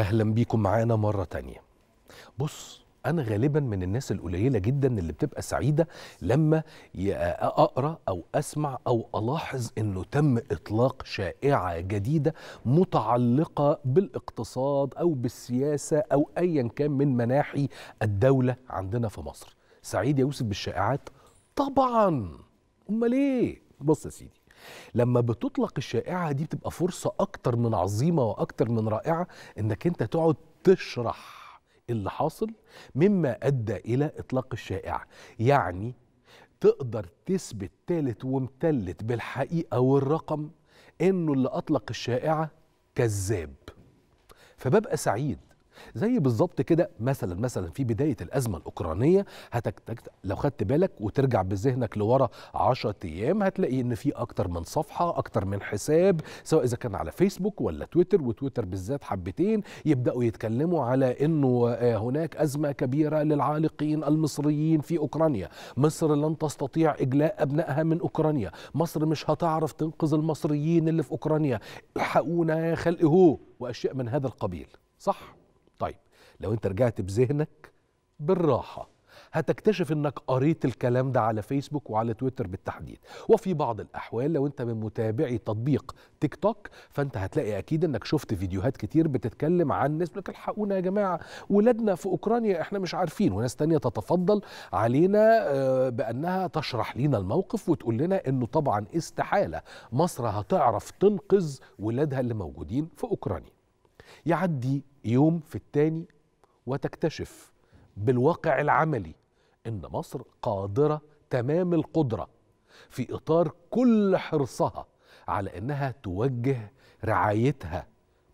اهلا بيكم معانا مره تانية بص انا غالبا من الناس القليله جدا اللي بتبقى سعيده لما اقرا او اسمع او الاحظ انه تم اطلاق شائعه جديده متعلقه بالاقتصاد او بالسياسه او ايا كان من مناحي الدوله عندنا في مصر سعيد يا يوسف بالشائعات طبعا امال ايه بص يا سيدي لما بتطلق الشائعه دي بتبقى فرصه اكتر من عظيمه واكتر من رائعه انك انت تقعد تشرح اللي حاصل مما ادى الى اطلاق الشائعه يعني تقدر تثبت تالت ومتلت بالحقيقه والرقم انه اللي اطلق الشائعه كذاب فببقى سعيد زي بالظبط كده مثلا مثلا في بدايه الازمه الاوكرانيه هتكتك لو خدت بالك وترجع بذهنك لورا 10 ايام هتلاقي ان في اكتر من صفحه اكتر من حساب سواء اذا كان على فيسبوك ولا تويتر وتويتر بالذات حبتين يبداوا يتكلموا على انه آه، هناك ازمه كبيره للعالقين المصريين في اوكرانيا مصر لن تستطيع اجلاء ابنائها من اوكرانيا مصر مش هتعرف تنقذ المصريين اللي في اوكرانيا الحقونا يا خلقه واشياء من هذا القبيل صح لو انت رجعت بذهنك بالراحه هتكتشف انك قريت الكلام ده على فيسبوك وعلى تويتر بالتحديد وفي بعض الاحوال لو انت من متابعي تطبيق تيك توك فانت هتلاقي اكيد انك شفت فيديوهات كتير بتتكلم عن ناس بتقول الحقونا يا جماعه ولادنا في اوكرانيا احنا مش عارفين وناس تانية تتفضل علينا آه، بانها تشرح لنا الموقف وتقول لنا انه طبعا استحاله مصر هتعرف تنقذ ولادها اللي موجودين في اوكرانيا يعدي يوم في التاني وتكتشف بالواقع العملي ان مصر قادره تمام القدره في اطار كل حرصها على انها توجه رعايتها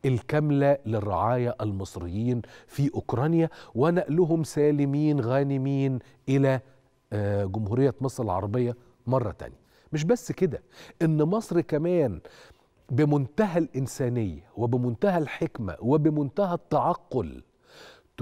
الكامله للرعايا المصريين في اوكرانيا ونقلهم سالمين غانمين الى آه، جمهوريه مصر العربيه مره تانيه مش بس كده ان مصر كمان بمنتهى الانسانيه وبمنتهى الحكمه وبمنتهى التعقل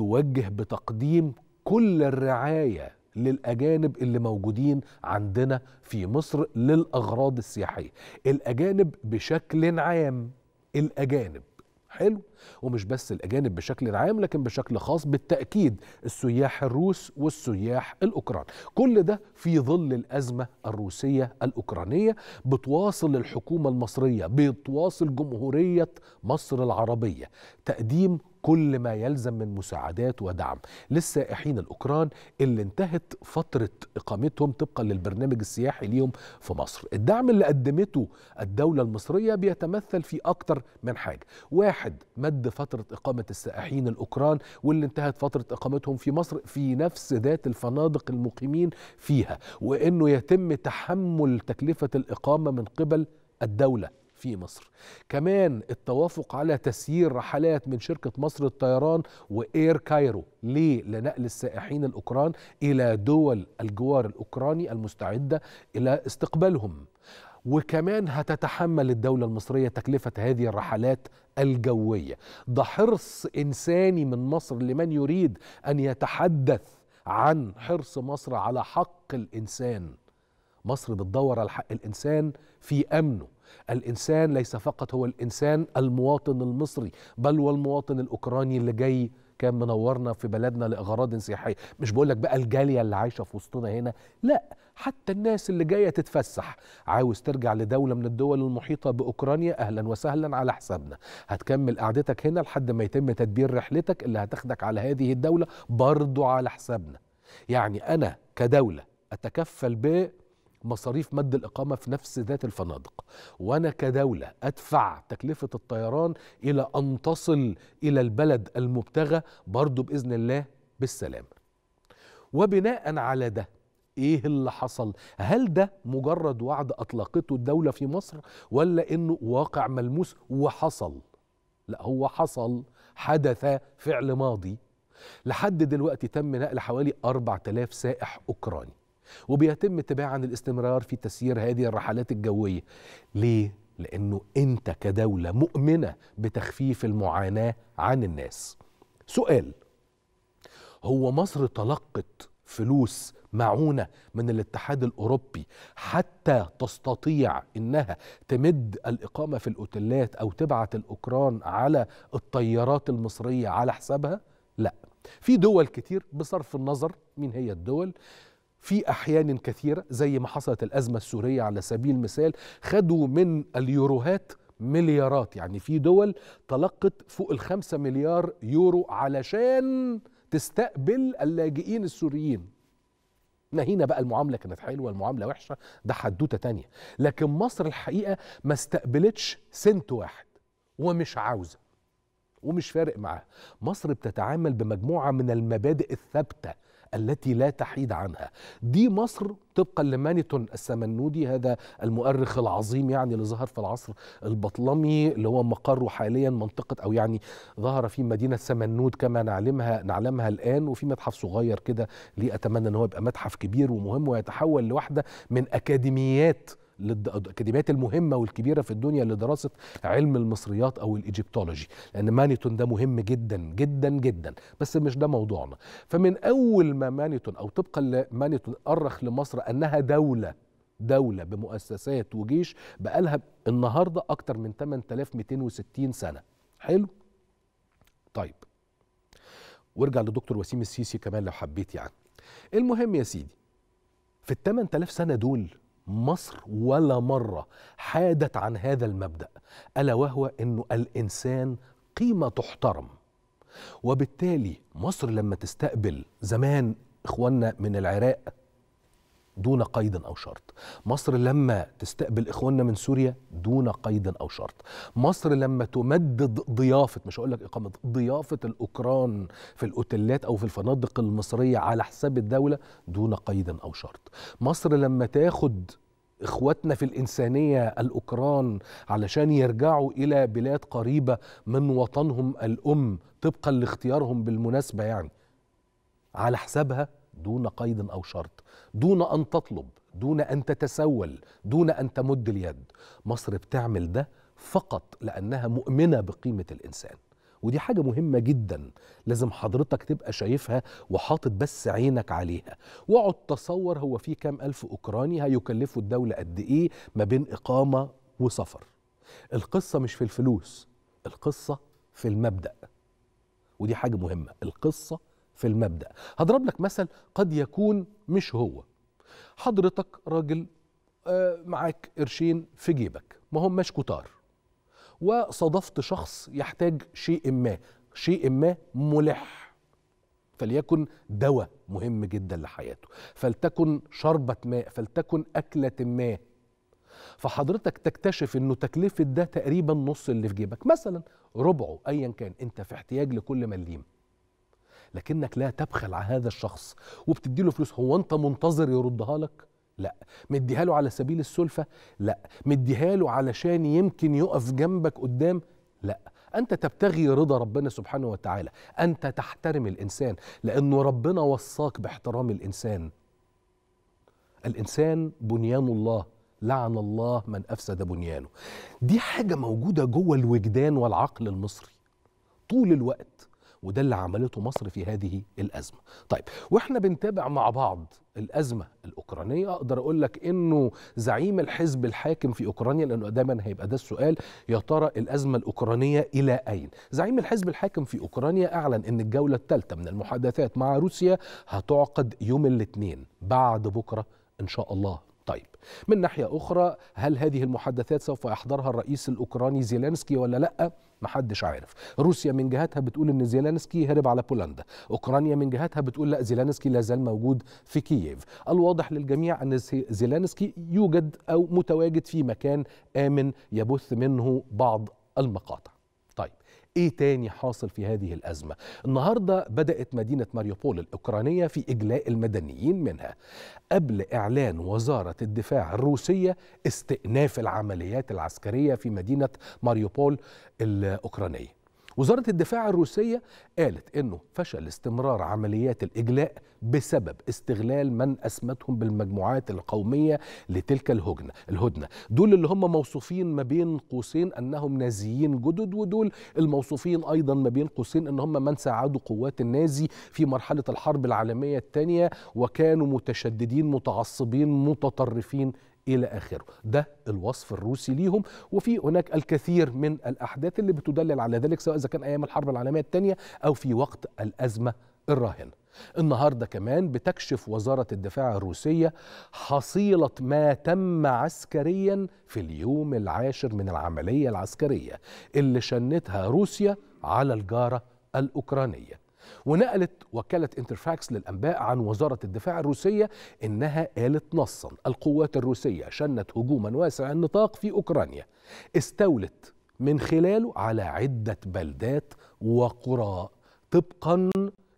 توجه بتقديم كل الرعايه للاجانب اللي موجودين عندنا في مصر للاغراض السياحيه الاجانب بشكل عام الاجانب حلو ومش بس الاجانب بشكل عام لكن بشكل خاص بالتاكيد السياح الروس والسياح الاوكران كل ده في ظل الازمه الروسيه الاوكرانيه بتواصل الحكومه المصريه بتواصل جمهوريه مصر العربيه تقديم كل ما يلزم من مساعدات ودعم للسائحين الأوكران اللي انتهت فترة إقامتهم طبقا للبرنامج السياحي ليهم في مصر الدعم اللي قدمته الدولة المصرية بيتمثل في أكتر من حاجة واحد مد فترة إقامة السائحين الأوكران واللي انتهت فترة إقامتهم في مصر في نفس ذات الفنادق المقيمين فيها وأنه يتم تحمل تكلفة الإقامة من قبل الدولة في مصر كمان التوافق على تسيير رحلات من شركة مصر الطيران وإير كايرو ليه؟ لنقل السائحين الأوكران إلى دول الجوار الأوكراني المستعدة إلى استقبالهم وكمان هتتحمل الدولة المصرية تكلفة هذه الرحلات الجوية ده حرص إنساني من مصر لمن يريد أن يتحدث عن حرص مصر على حق الإنسان مصر بتدور على حق الإنسان في أمنه الانسان ليس فقط هو الانسان المواطن المصري بل والمواطن الاوكراني اللي جاي كان منورنا في بلدنا لاغراض سياحيه مش بقول لك بقى الجاليه اللي عايشه في وسطنا هنا لا حتى الناس اللي جايه تتفسح عاوز ترجع لدوله من الدول المحيطه باوكرانيا اهلا وسهلا على حسابنا هتكمل قعدتك هنا لحد ما يتم تدبير رحلتك اللي هتاخدك على هذه الدوله برضو على حسابنا يعني انا كدوله اتكفل ب مصاريف مد الإقامة في نفس ذات الفنادق وأنا كدولة أدفع تكلفة الطيران إلى أن تصل إلى البلد المبتغى برضو بإذن الله بالسلامة وبناء على ده ايه اللي حصل هل ده مجرد وعد اطلقته الدولة في مصر ولا انه واقع ملموس وحصل لا هو حصل حدث فعل ماضي لحد دلوقتي تم نقل حوالي 4000 سائح اوكراني وبيتم تباعا الاستمرار في تسيير هذه الرحلات الجوية ليه؟ لأنه أنت كدولة مؤمنة بتخفيف المعاناة عن الناس سؤال هو مصر تلقت فلوس معونة من الاتحاد الأوروبي حتى تستطيع إنها تمد الإقامة في الأوتيلات أو تبعت الأوكران على الطيارات المصرية على حسابها؟ لا في دول كتير بصرف النظر مين هي الدول في احيان كثيره زي ما حصلت الازمه السوريه على سبيل المثال خدوا من اليوروهات مليارات يعني في دول تلقت فوق الخمسة مليار يورو علشان تستقبل اللاجئين السوريين نهينا بقى المعامله كانت حلوه المعامله وحشه ده حدوته تانية لكن مصر الحقيقه ما استقبلتش سنت واحد ومش عاوزه ومش فارق معاها مصر بتتعامل بمجموعه من المبادئ الثابته التي لا تحيد عنها دي مصر طبقا لمانيتون السمنودي هذا المؤرخ العظيم يعني اللي ظهر في العصر البطلمي اللي هو مقره حاليا منطقة أو يعني ظهر في مدينة سمنود كما نعلمها نعلمها الآن وفي متحف صغير كده ليه أتمنى أن هو يبقى متحف كبير ومهم ويتحول لواحدة من أكاديميات الأكاديميات المهمة والكبيرة في الدنيا لدراسة علم المصريات أو الإيجيبتولوجي لأن مانيتون ده مهم جدا جدا جدا بس مش ده موضوعنا فمن أول ما مانيتون أو طبقا لمانيتون أرخ لمصر أنها دولة دولة بمؤسسات وجيش بقالها النهاردة أكتر من 8260 سنة حلو؟ طيب وارجع لدكتور وسيم السيسي كمان لو حبيت يعني المهم يا سيدي في ال 8000 سنة دول مصر ولا مرة حادت عن هذا المبدأ ألا وهو أنه الإنسان قيمة تحترم وبالتالي مصر لما تستقبل زمان إخواننا من العراق دون قيد او شرط مصر لما تستقبل اخواننا من سوريا دون قيد او شرط مصر لما تمدد ضيافه مش هقول لك اقامه ضيافه الاوكران في الاوتيلات او في الفنادق المصريه على حساب الدوله دون قيد او شرط مصر لما تاخد اخواتنا في الانسانيه الاوكران علشان يرجعوا الى بلاد قريبه من وطنهم الام طبقا لاختيارهم بالمناسبه يعني على حسابها دون قيد او شرط دون ان تطلب دون ان تتسول دون ان تمد اليد مصر بتعمل ده فقط لانها مؤمنه بقيمه الانسان ودي حاجة مهمة جدا لازم حضرتك تبقى شايفها وحاطط بس عينك عليها واقعد تصور هو في كام ألف أوكراني هيكلفوا الدولة قد إيه ما بين إقامة وسفر القصة مش في الفلوس القصة في المبدأ ودي حاجة مهمة القصة في المبدأ هضرب لك مثل قد يكون مش هو حضرتك راجل آه، معاك قرشين في جيبك ما هماش كتار وصادفت شخص يحتاج شيء ما شيء ما ملح فليكن دواء مهم جدا لحياته فلتكن شربة ماء فلتكن أكلة ما فحضرتك تكتشف انه تكلفة ده تقريبا نص اللي في جيبك مثلا ربعه ايا كان انت في احتياج لكل مليم لكنك لا تبخل على هذا الشخص وبتدي له فلوس هو انت منتظر يردها لك لا مديها له على سبيل السلفة لا مديها له علشان يمكن يقف جنبك قدام لا أنت تبتغي رضا ربنا سبحانه وتعالى أنت تحترم الإنسان لأنه ربنا وصاك باحترام الإنسان الإنسان بنيان الله لعن الله من أفسد بنيانه دي حاجة موجودة جوه الوجدان والعقل المصري طول الوقت وده اللي عملته مصر في هذه الازمه طيب واحنا بنتابع مع بعض الازمه الاوكرانيه اقدر اقول لك انه زعيم الحزب الحاكم في اوكرانيا لانه دايما هيبقى ده السؤال يا ترى الازمه الاوكرانيه الى اين زعيم الحزب الحاكم في اوكرانيا اعلن ان الجوله الثالثه من المحادثات مع روسيا هتعقد يوم الاثنين بعد بكره ان شاء الله طيب من ناحية أخرى هل هذه المحادثات سوف يحضرها الرئيس الأوكراني زيلانسكي ولا لأ؟ محدش عارف روسيا من جهتها بتقول ان زيلانسكي هرب على بولندا اوكرانيا من جهتها بتقول لا زيلانسكي لا زال موجود في كييف الواضح للجميع ان زيلانسكي يوجد او متواجد في مكان امن يبث منه بعض المقاطع ايه تاني حاصل في هذه الازمه النهارده بدات مدينه ماريوبول الاوكرانيه في اجلاء المدنيين منها قبل اعلان وزاره الدفاع الروسيه استئناف العمليات العسكريه في مدينه ماريوبول الاوكرانيه وزارة الدفاع الروسية قالت أنه فشل استمرار عمليات الإجلاء بسبب استغلال من أسمتهم بالمجموعات القومية لتلك الهجنة الهدنة دول اللي هم موصوفين ما بين قوسين أنهم نازيين جدد ودول الموصوفين أيضا ما بين قوسين أن هم من ساعدوا قوات النازي في مرحلة الحرب العالمية الثانية وكانوا متشددين متعصبين متطرفين إلى آخره ده الوصف الروسي ليهم وفي هناك الكثير من الأحداث اللي بتدلل على ذلك سواء إذا كان أيام الحرب العالمية الثانية أو في وقت الأزمة الراهنة النهارده كمان بتكشف وزاره الدفاع الروسيه حصيله ما تم عسكريا في اليوم العاشر من العمليه العسكريه اللي شنتها روسيا على الجاره الاوكرانيه ونقلت وكالة انترفاكس للأنباء عن وزارة الدفاع الروسية إنها قالت نصا القوات الروسية شنت هجوما واسع النطاق في أوكرانيا استولت من خلاله على عدة بلدات وقرى طبقا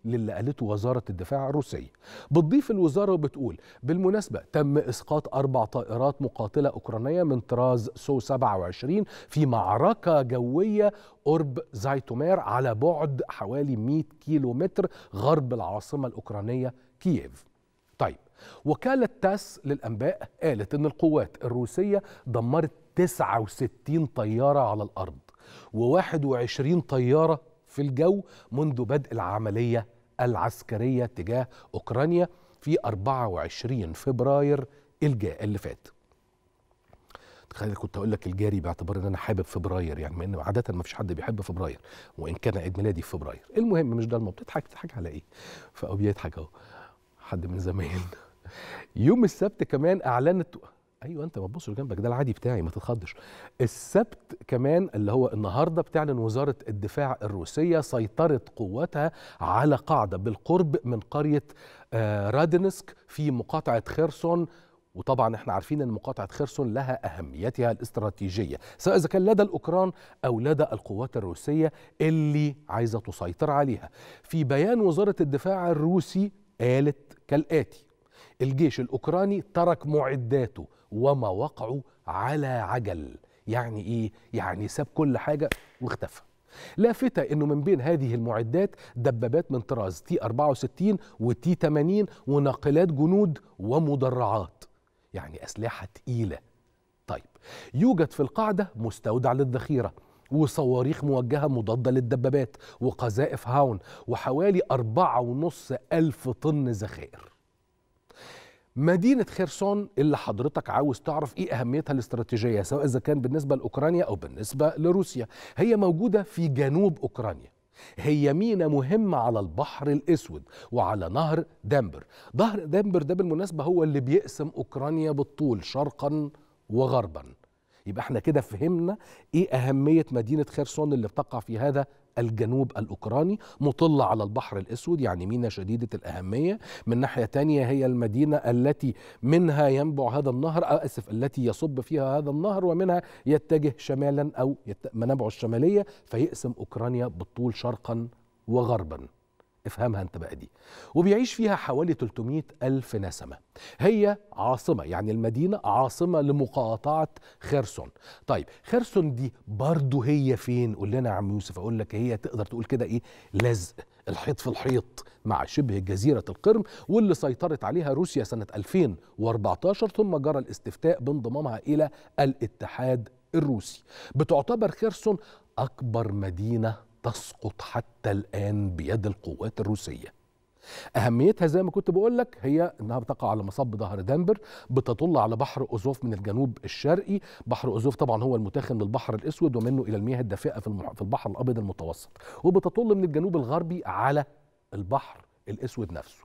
للي قالته وزارة الدفاع الروسية بتضيف الوزارة وبتقول بالمناسبة تم إسقاط أربع طائرات مقاتلة أوكرانية من طراز سو 27 في معركة جوية قرب زايتومير على بعد حوالي 100 كيلو متر غرب العاصمة الأوكرانية كييف طيب وكالة تاس للأنباء قالت أن القوات الروسية دمرت 69 طيارة على الأرض و21 طيارة في الجو منذ بدء العملية العسكرية تجاه أوكرانيا في 24 فبراير الجاء اللي فات تخيل كنت اقول لك الجاري باعتبار ان انا حابب فبراير يعني لان عاده ما فيش حد بيحب فبراير وان كان عيد ميلادي في فبراير المهم مش ده الموضوع بتضحك تضحك على ايه فابو بيضحك اهو حد من زمان يوم السبت كمان اعلنت ايوه انت ما تبصش جنبك ده العادي بتاعي ما تتخضش السبت كمان اللي هو النهارده بتعلن وزاره الدفاع الروسيه سيطره قواتها على قاعده بالقرب من قريه آه، رادنسك في مقاطعه خيرسون وطبعا احنا عارفين ان مقاطعه خيرسون لها اهميتها الاستراتيجيه سواء اذا كان لدى الاوكران او لدى القوات الروسيه اللي عايزه تسيطر عليها في بيان وزاره الدفاع الروسي قالت كالاتي الجيش الأوكراني ترك معداته ومواقعه على عجل يعني إيه؟ يعني ساب كل حاجة واختفى لافتة أنه من بين هذه المعدات دبابات من طراز تي 64 وتي 80 وناقلات جنود ومدرعات يعني أسلحة تقيلة طيب يوجد في القاعدة مستودع للذخيرة وصواريخ موجهة مضادة للدبابات وقذائف هاون وحوالي أربعة ونص ألف طن ذخائر مدينة خيرسون اللي حضرتك عاوز تعرف ايه اهميتها الاستراتيجية سواء اذا كان بالنسبة لاوكرانيا او بالنسبة لروسيا هي موجودة في جنوب اوكرانيا هي مينا مهمة على البحر الأسود وعلى نهر دامبر نهر دامبر ده بالمناسبة هو اللي بيقسم أوكرانيا بالطول شرقا وغربا يبقى احنا كده فهمنا ايه أهمية مدينة خيرسون اللي بتقع في هذا الجنوب الأوكراني مطلة على البحر الأسود يعني ميناء شديدة الأهمية من ناحية تانية هي المدينة التي منها ينبع هذا النهر آه، أسف التي يصب فيها هذا النهر ومنها يتجه شمالا أو منابعه الشمالية فيقسم أوكرانيا بالطول شرقا وغربا افهمها انت بقى دي وبيعيش فيها حوالي 300 ألف نسمة هي عاصمة يعني المدينة عاصمة لمقاطعة خرسون طيب خرسون دي برضه هي فين قول لنا يا عم يوسف أقول لك هي تقدر تقول كده إيه لزق الحيط في الحيط مع شبه جزيرة القرم واللي سيطرت عليها روسيا سنة 2014 ثم جرى الاستفتاء بانضمامها إلى الاتحاد الروسي بتعتبر خرسون أكبر مدينة تسقط حتى الآن بيد القوات الروسية أهميتها زي ما كنت بقول لك هي أنها بتقع على مصب ظهر دنبر بتطل على بحر أوزوف من الجنوب الشرقي بحر أوزوف طبعا هو المتاخم للبحر الأسود ومنه إلى المياه الدافئة في البحر الأبيض المتوسط وبتطل من الجنوب الغربي على البحر الأسود نفسه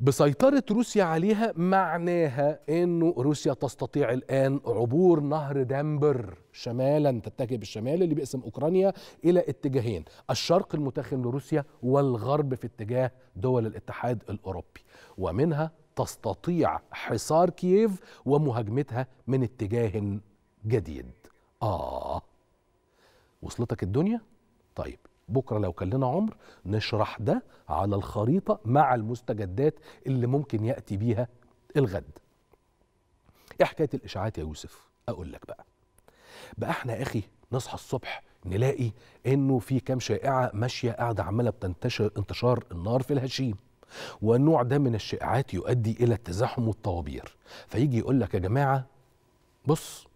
بسيطرة روسيا عليها معناها أنه روسيا تستطيع الآن عبور نهر دامبر شمالا تتجه بالشمال اللي باسم أوكرانيا إلى اتجاهين الشرق المتاخم لروسيا والغرب في اتجاه دول الاتحاد الأوروبي ومنها تستطيع حصار كييف ومهاجمتها من اتجاه جديد آه وصلتك الدنيا؟ طيب بكره لو كان لنا عمر نشرح ده على الخريطه مع المستجدات اللي ممكن ياتي بيها الغد. ايه حكايه الاشاعات يا يوسف؟ اقول لك بقى. بقى احنا يا اخي نصحى الصبح نلاقي انه في كام شائعه ماشيه قاعده عماله بتنتشر انتشار النار في الهشيم. والنوع ده من الشائعات يؤدي الى التزاحم والطوابير فيجي يقول لك يا جماعه بص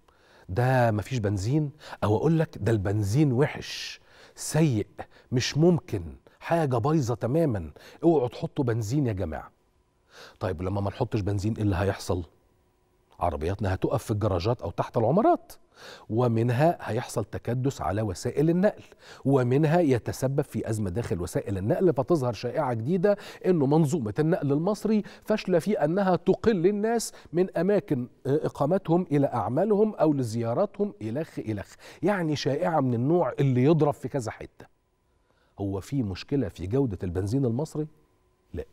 ده مفيش بنزين او اقول لك ده البنزين وحش سيء مش ممكن حاجه بايظه تماما اوعوا تحطوا بنزين يا جماعه طيب لما ما نحطش بنزين ايه اللي هيحصل عربياتنا هتقف في الجراجات او تحت العمارات ومنها هيحصل تكدس على وسائل النقل ومنها يتسبب في أزمة داخل وسائل النقل فتظهر شائعة جديدة أنه منظومة النقل المصري فاشلة في أنها تقل الناس من أماكن آه، إقامتهم إلى أعمالهم أو لزياراتهم إلخ إلخ يعني شائعة من النوع اللي يضرب في كذا حتة هو في مشكلة في جودة البنزين المصري؟ لا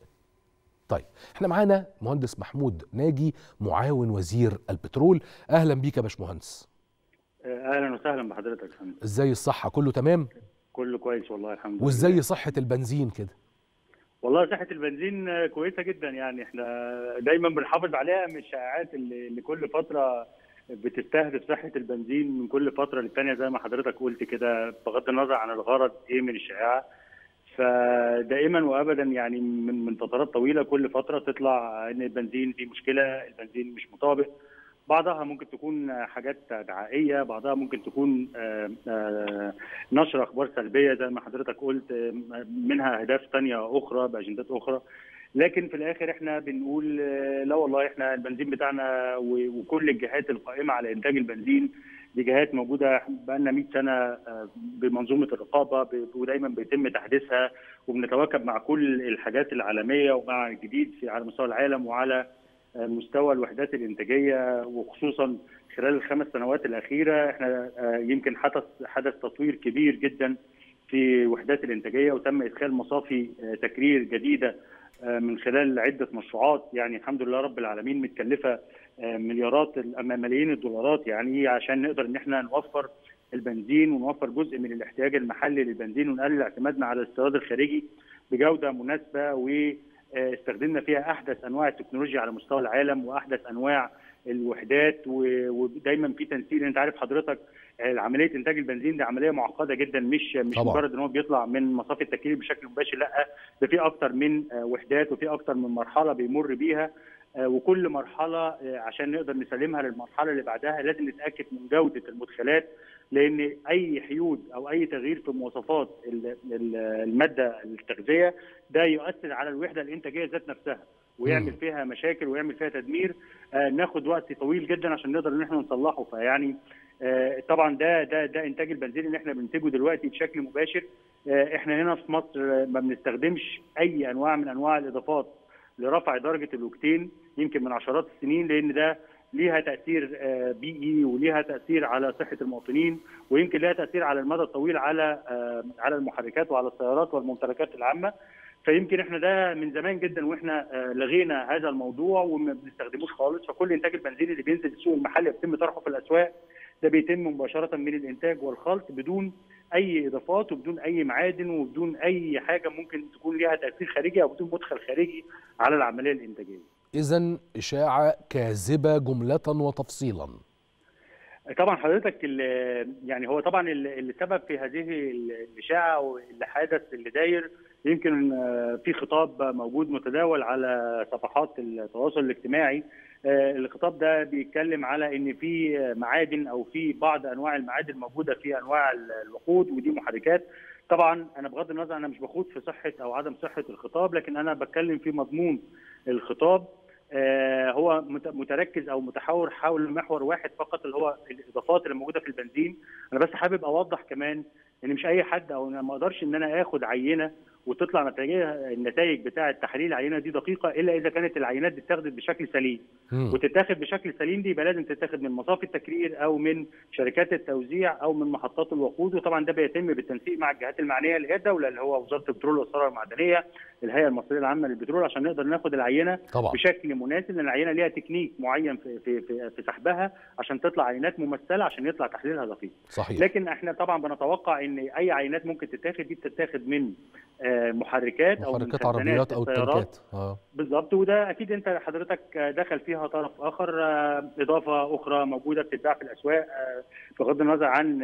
طيب احنا معانا مهندس محمود ناجي معاون وزير البترول اهلا بيك يا باشمهندس آه، اهلا وسهلا بحضرتك يا فندم ازاي الصحه كله تمام كله كويس والله الحمد لله وازاي صحه البنزين كده والله صحه البنزين كويسه جدا يعني احنا دايما بنحافظ عليها من الشائعات اللي, اللي كل فتره بتستهدف صحه البنزين من كل فتره للثانيه زي ما حضرتك قلت كده بغض النظر عن الغرض ايه من الشائعه فدائما وابدا يعني من من فترات طويله كل فتره تطلع ان البنزين فيه مشكله البنزين مش مطابق بعضها ممكن تكون حاجات دعائيه بعضها ممكن تكون آه، آه، نشر اخبار سلبيه زي ما حضرتك قلت منها اهداف ثانيه اخرى باجندات اخرى لكن في الاخر احنا بنقول آه، لا والله احنا البنزين بتاعنا وكل الجهات القائمه على انتاج البنزين دي جهات موجوده بقى لنا 100 سنه بمنظومه الرقابه ودايما بيتم تحديثها وبنتواكب مع كل الحاجات العالميه ومع الجديد على مستوى العالم وعلى مستوى الوحدات الانتاجيه وخصوصا خلال الخمس سنوات الاخيره احنا آه، يمكن حدث حدث تطوير كبير جدا في وحدات الانتاجيه وتم ادخال مصافي آه، تكرير جديده آه، من خلال عده مشروعات يعني الحمد لله رب العالمين متكلفه مليارات ملايين الدولارات يعني عشان نقدر ان احنا نوفر البنزين ونوفر جزء من الاحتياج المحلي للبنزين ونقلل اعتمادنا على الاستيراد الخارجي بجوده مناسبه و استخدمنا فيها احدث انواع التكنولوجيا على مستوى العالم واحدث انواع الوحدات ودايما في تنسيق انت عارف حضرتك عمليه انتاج البنزين دي عمليه معقده جدا مش مش مجرد ان هو بيطلع من مصافي التكييف بشكل مباشر لا ده في اكتر من وحدات وفي اكتر من مرحله بيمر بيها وكل مرحله آه، عشان نقدر نسلمها للمرحله اللي بعدها لازم نتاكد من جوده المدخلات لان اي حيود او اي تغيير في مواصفات الماده التغذيه ده يؤثر على الوحده الانتاجيه ذات نفسها ويعمل فيها مشاكل ويعمل فيها تدمير آه ناخد وقت طويل جدا عشان نقدر ان احنا نصلحه فيعني آه طبعا ده ده ده انتاج البنزين اللي احنا بننتجه دلوقتي بشكل مباشر آه احنا هنا في مصر ما بنستخدمش اي انواع من انواع الاضافات لرفع درجه الاوكتين يمكن من عشرات السنين لان ده ليها تاثير آه، بيئي وليها تاثير على صحه المواطنين ويمكن ليها تاثير على المدى الطويل على آه، على المحركات وعلى السيارات والممتلكات العامه فيمكن احنا ده من زمان جدا واحنا آه، لغينا هذا الموضوع وما بنستخدموش خالص فكل انتاج البنزين اللي بينزل السوق المحلي بيتم طرحه في الاسواق ده بيتم مباشره من الانتاج والخلط بدون اي اضافات وبدون اي معادن وبدون اي حاجه ممكن تكون ليها تاثير خارجي او بدون مدخل خارجي على العمليه الانتاجيه. إذا إشاعة كاذبة جملة وتفصيلا طبعا حضرتك يعني هو طبعا السبب في هذه الإشاعة واللي حدث اللي داير يمكن في خطاب موجود متداول على صفحات التواصل الاجتماعي آه، الخطاب ده بيتكلم على ان في معادن او في بعض انواع المعادن موجوده في انواع الوقود ودي محركات طبعا انا بغض النظر انا مش بخوض في صحه او عدم صحه الخطاب لكن انا بتكلم في مضمون الخطاب آه، هو متركز او متحور حول محور واحد فقط اللي هو الاضافات اللي موجوده في البنزين انا بس حابب اوضح كمان ان مش اي حد او انا ما اقدرش ان انا اخد عينه وتطلع نتائجها النتائج بتاعه تحليل العينه دي دقيقه الا اذا كانت العينات دي اتاخدت بشكل سليم وتتاخد بشكل سليم دي يبقى لازم تتاخد من مصافي التكرير او من شركات التوزيع او من محطات الوقود وطبعا ده بيتم بالتنسيق مع الجهات المعنيه اللي هي الدوله اللي هو وزاره البترول والثروه المعدنيه الهيئه المصريه العامه للبترول عشان نقدر ناخد العينه طبعا. بشكل مناسب لان العينه ليها تكنيك معين في في في, في سحبها عشان تطلع عينات ممثله عشان يطلع تحليلها دقيق صحيح. لكن احنا طبعا بنتوقع ان اي عينات ممكن تتاخد دي بتتاخد من آه محركات او محركات عربيات او تنكات آه. بالظبط وده اكيد انت حضرتك دخل فيها طرف اخر آه، اضافه اخرى موجوده بتتباع في الاسواق آه، بغض النظر عن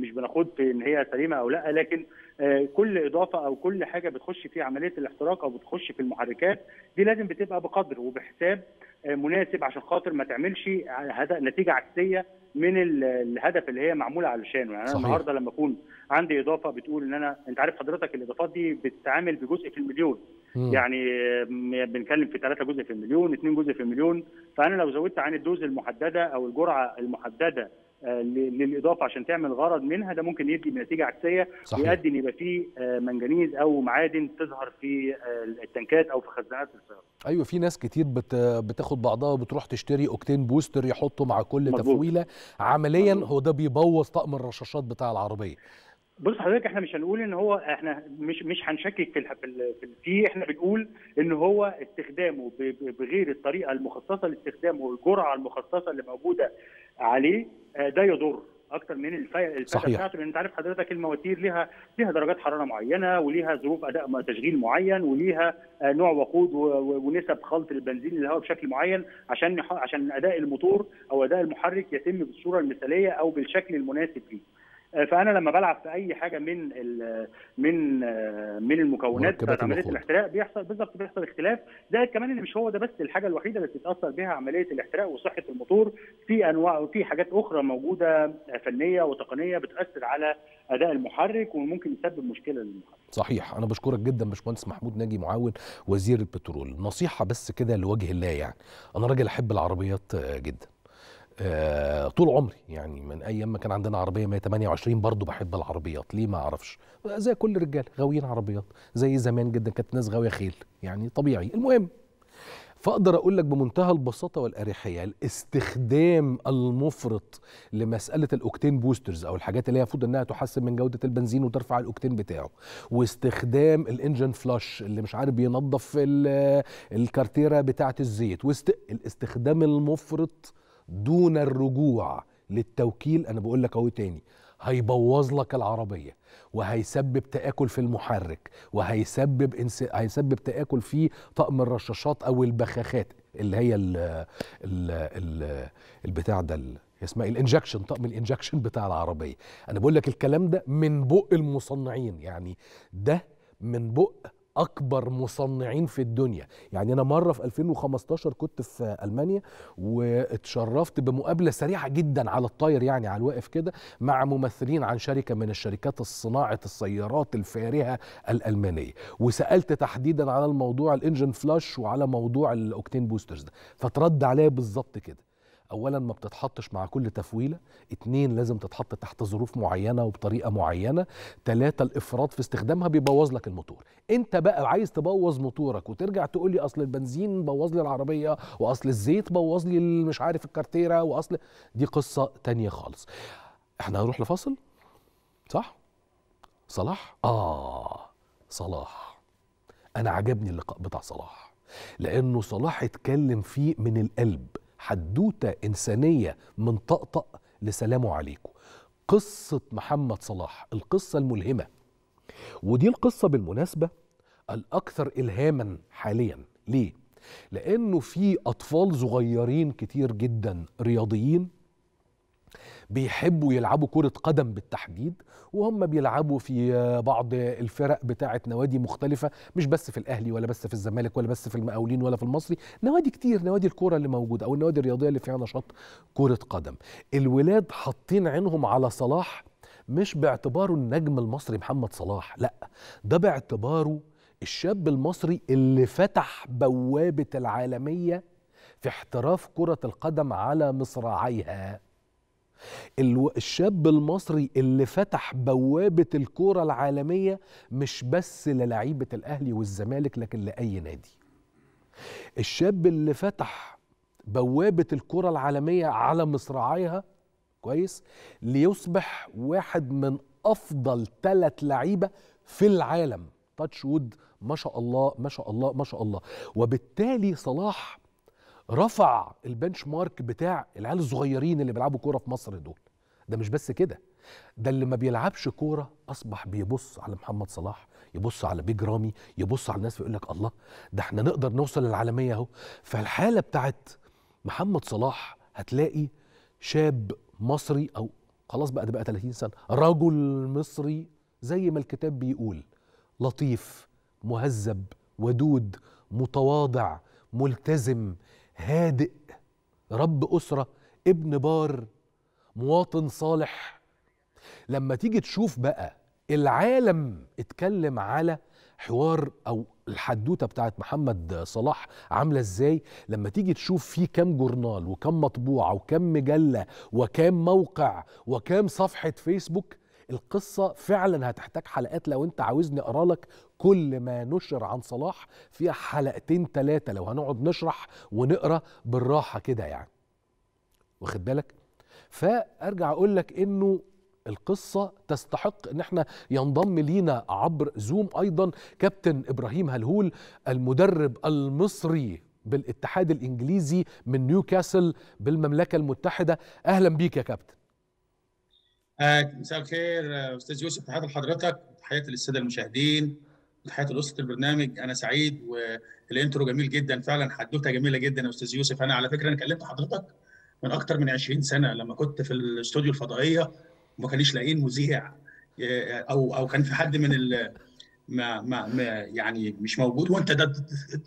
مش بناخد في ان هي سليمه او لا لكن آه، كل اضافه او كل حاجه بتخش في عمليه الاحتراق او بتخش في المحركات دي لازم بتبقى بقدر وبحساب آه، مناسب عشان خاطر ما تعملش نتيجه عكسيه من الهدف اللي هي معموله علشانه يعني انا النهارده لما اكون عندي اضافه بتقول ان انا انت عارف حضرتك الاضافات دي بتتعامل بجزء في المليون مم. يعني آه، بنتكلم في ثلاثه جزء في المليون اثنين جزء في المليون فانا لو زودت عن الدوز المحدده او الجرعه المحدده آه، للاضافه عشان تعمل غرض منها ده ممكن يدي نتيجه عكسيه صحيح. ويؤدي ان يبقى فيه آه، منجنيز او معادن تظهر في آه، التنكات او في خزانات السيارات. ايوه في ناس كتير بت... بتاخد بعضها وبتروح تشتري اوكتين بوستر يحطه مع كل مضبوط. تفويله عمليا مضبوط. هو ده بيبوظ طقم الرشاشات بتاع العربيه. بص حضرتك احنا مش هنقول ان هو احنا مش مش هنشكك في في في احنا بنقول ان هو استخدامه بغير الطريقه المخصصه لاستخدامه والجرعه المخصصه اللي موجوده عليه آه، ده يضر اكتر من الفائده بتاعته لان انت عارف حضرتك المواتير ليها ليها درجات حراره معينه وليها ظروف اداء تشغيل معين وليها آه، نوع وقود ونسب خلط البنزين للهواء بشكل معين عشان عشان اداء الموتور او اداء المحرك يتم بالصوره المثاليه او بالشكل المناسب ليه. آه، فانا لما بلعب في اي حاجه من من آه، من المكونات بتاعت عمليه الاحتراق بيحصل بالظبط بيحصل اختلاف ده كمان اللي مش هو ده بس الحاجه الوحيده اللي بتتاثر بها عمليه الاحتراق وصحه الموتور في انواع وفي حاجات اخرى موجوده آه، فنيه وتقنيه بتاثر على اداء المحرك وممكن يسبب مشكله للمحرك. صحيح انا بشكرك جدا باشمهندس محمود ناجي معاون وزير البترول نصيحه بس كده لوجه الله يعني انا راجل احب العربيات جدا آه، طول عمري يعني من ايام ما كان عندنا عربيه 128 برضه بحب العربيات ليه ما اعرفش زي كل الرجال غاويين عربيات زي زمان جدا كانت ناس غاويه خيل يعني طبيعي المهم فاقدر اقول لك بمنتهى البساطه والاريحيه الاستخدام المفرط لمساله الاوكتين بوسترز او الحاجات اللي هي المفروض انها تحسن من جوده البنزين وترفع الاوكتين بتاعه واستخدام الانجن فلاش اللي مش عارف بينظف الكارتيره بتاعه الزيت واستخدام المفرط دون الرجوع للتوكيل انا بقول لك اهو تاني هيبوظ لك العربيه وهيسبب تاكل في المحرك وهيسبب انس... هيسبب تاكل في طقم الرشاشات او البخاخات اللي هي ال ال ال البتاع ده اسمها الانجكشن طقم الانجكشن بتاع العربيه انا بقول لك الكلام ده من بق المصنعين يعني ده من بق اكبر مصنعين في الدنيا يعني انا مره في 2015 كنت في المانيا واتشرفت بمقابله سريعه جدا على الطاير يعني على الواقف كده مع ممثلين عن شركه من الشركات الصناعه السيارات الفارهه الالمانيه وسالت تحديدا على الموضوع الانجن فلاش وعلى موضوع الاوكتين بوسترز ده فترد عليا بالظبط كده اولا ما بتتحطش مع كل تفويله اتنين لازم تتحط تحت ظروف معينه وبطريقه معينه تلاته الافراط في استخدامها بيبوظ لك الموتور انت بقى عايز تبوظ موتورك وترجع تقول لي اصل البنزين بوظ لي العربيه واصل الزيت بوظ لي مش عارف الكارتيره واصل دي قصه تانية خالص احنا هنروح لفاصل صح صلاح اه صلاح انا عجبني اللقاء بتاع صلاح لانه صلاح اتكلم فيه من القلب حدوته انسانيه من طقطق لسلامه عليكم قصه محمد صلاح القصه الملهمه ودي القصه بالمناسبه الاكثر الهاما حاليا ليه لانه في اطفال صغيرين كتير جدا رياضيين بيحبوا يلعبوا كرة قدم بالتحديد وهم بيلعبوا في بعض الفرق بتاعة نوادي مختلفة مش بس في الأهلي ولا بس في الزمالك ولا بس في المقاولين ولا في المصري نوادي كتير نوادي الكرة اللي موجودة أو النوادي الرياضية اللي فيها نشاط كرة قدم الولاد حاطين عينهم على صلاح مش باعتباره النجم المصري محمد صلاح لا ده باعتباره الشاب المصري اللي فتح بوابة العالمية في احتراف كرة القدم على مصراعيها الشاب المصري اللي فتح بوابة الكرة العالمية مش بس للعيبة الأهلي والزمالك لكن لأي نادي الشاب اللي فتح بوابة الكرة العالمية على مصراعيها كويس ليصبح واحد من أفضل ثلاث لعيبة في العالم تاتش وود ما شاء الله ما شاء الله ما شاء الله وبالتالي صلاح رفع البنش مارك بتاع العيال الصغيرين اللي بيلعبوا كوره في مصر دول ده مش بس كده ده اللي ما بيلعبش كوره اصبح بيبص على محمد صلاح يبص على بيج رامي يبص على الناس ويقول لك الله ده احنا نقدر نوصل للعالميه اهو فالحاله بتاعت محمد صلاح هتلاقي شاب مصري او خلاص بقى ده بقى 30 سنه رجل مصري زي ما الكتاب بيقول لطيف مهذب ودود متواضع ملتزم هادئ رب اسره ابن بار مواطن صالح لما تيجي تشوف بقى العالم اتكلم على حوار او الحدوته بتاعت محمد صلاح عامله ازاي لما تيجي تشوف فيه كام جورنال وكام مطبوعه وكام مجله وكام موقع وكام صفحه فيسبوك القصه فعلا هتحتاج حلقات لو انت عاوزني اقرا لك كل ما نشر عن صلاح فيها حلقتين ثلاثه لو هنقعد نشرح ونقرا بالراحه كده يعني واخد بالك فارجع اقول لك انه القصة تستحق ان احنا ينضم لينا عبر زوم ايضا كابتن ابراهيم هلهول المدرب المصري بالاتحاد الانجليزي من نيوكاسل بالمملكة المتحدة اهلا بيك يا كابتن آه، مساء الخير آه، استاذ يوسف تحياتي لحضرتك وتحياتي للساده المشاهدين تحياتي لاسره البرنامج انا سعيد والانترو جميل جدا فعلا حدوته جميله جدا يا استاذ يوسف انا على فكره انا كلمت حضرتك من اكتر من 20 سنه لما كنت في الاستوديو الفضائيه وما كانش لاقيين مذيع آه، او او كان في حد من ال ما ما, ما يعني مش موجود وانت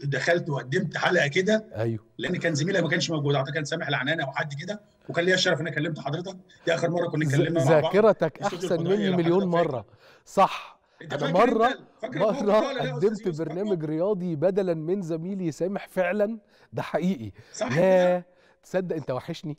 دخلت وقدمت حلقه كده ايوه لان كان زميلك ما كانش موجود اعتقد كان سامح العناني او حد كده وكان ليا الشرف اني كلمت حضرتك دي اخر مره كنا اتكلمنا مع بعض ذاكرتك احسن مني مليون مره صح انا مره مره قدمت برنامج رياضي بدلا من زميلي سامح فعلا ده حقيقي صح يا تصدق انت وحشني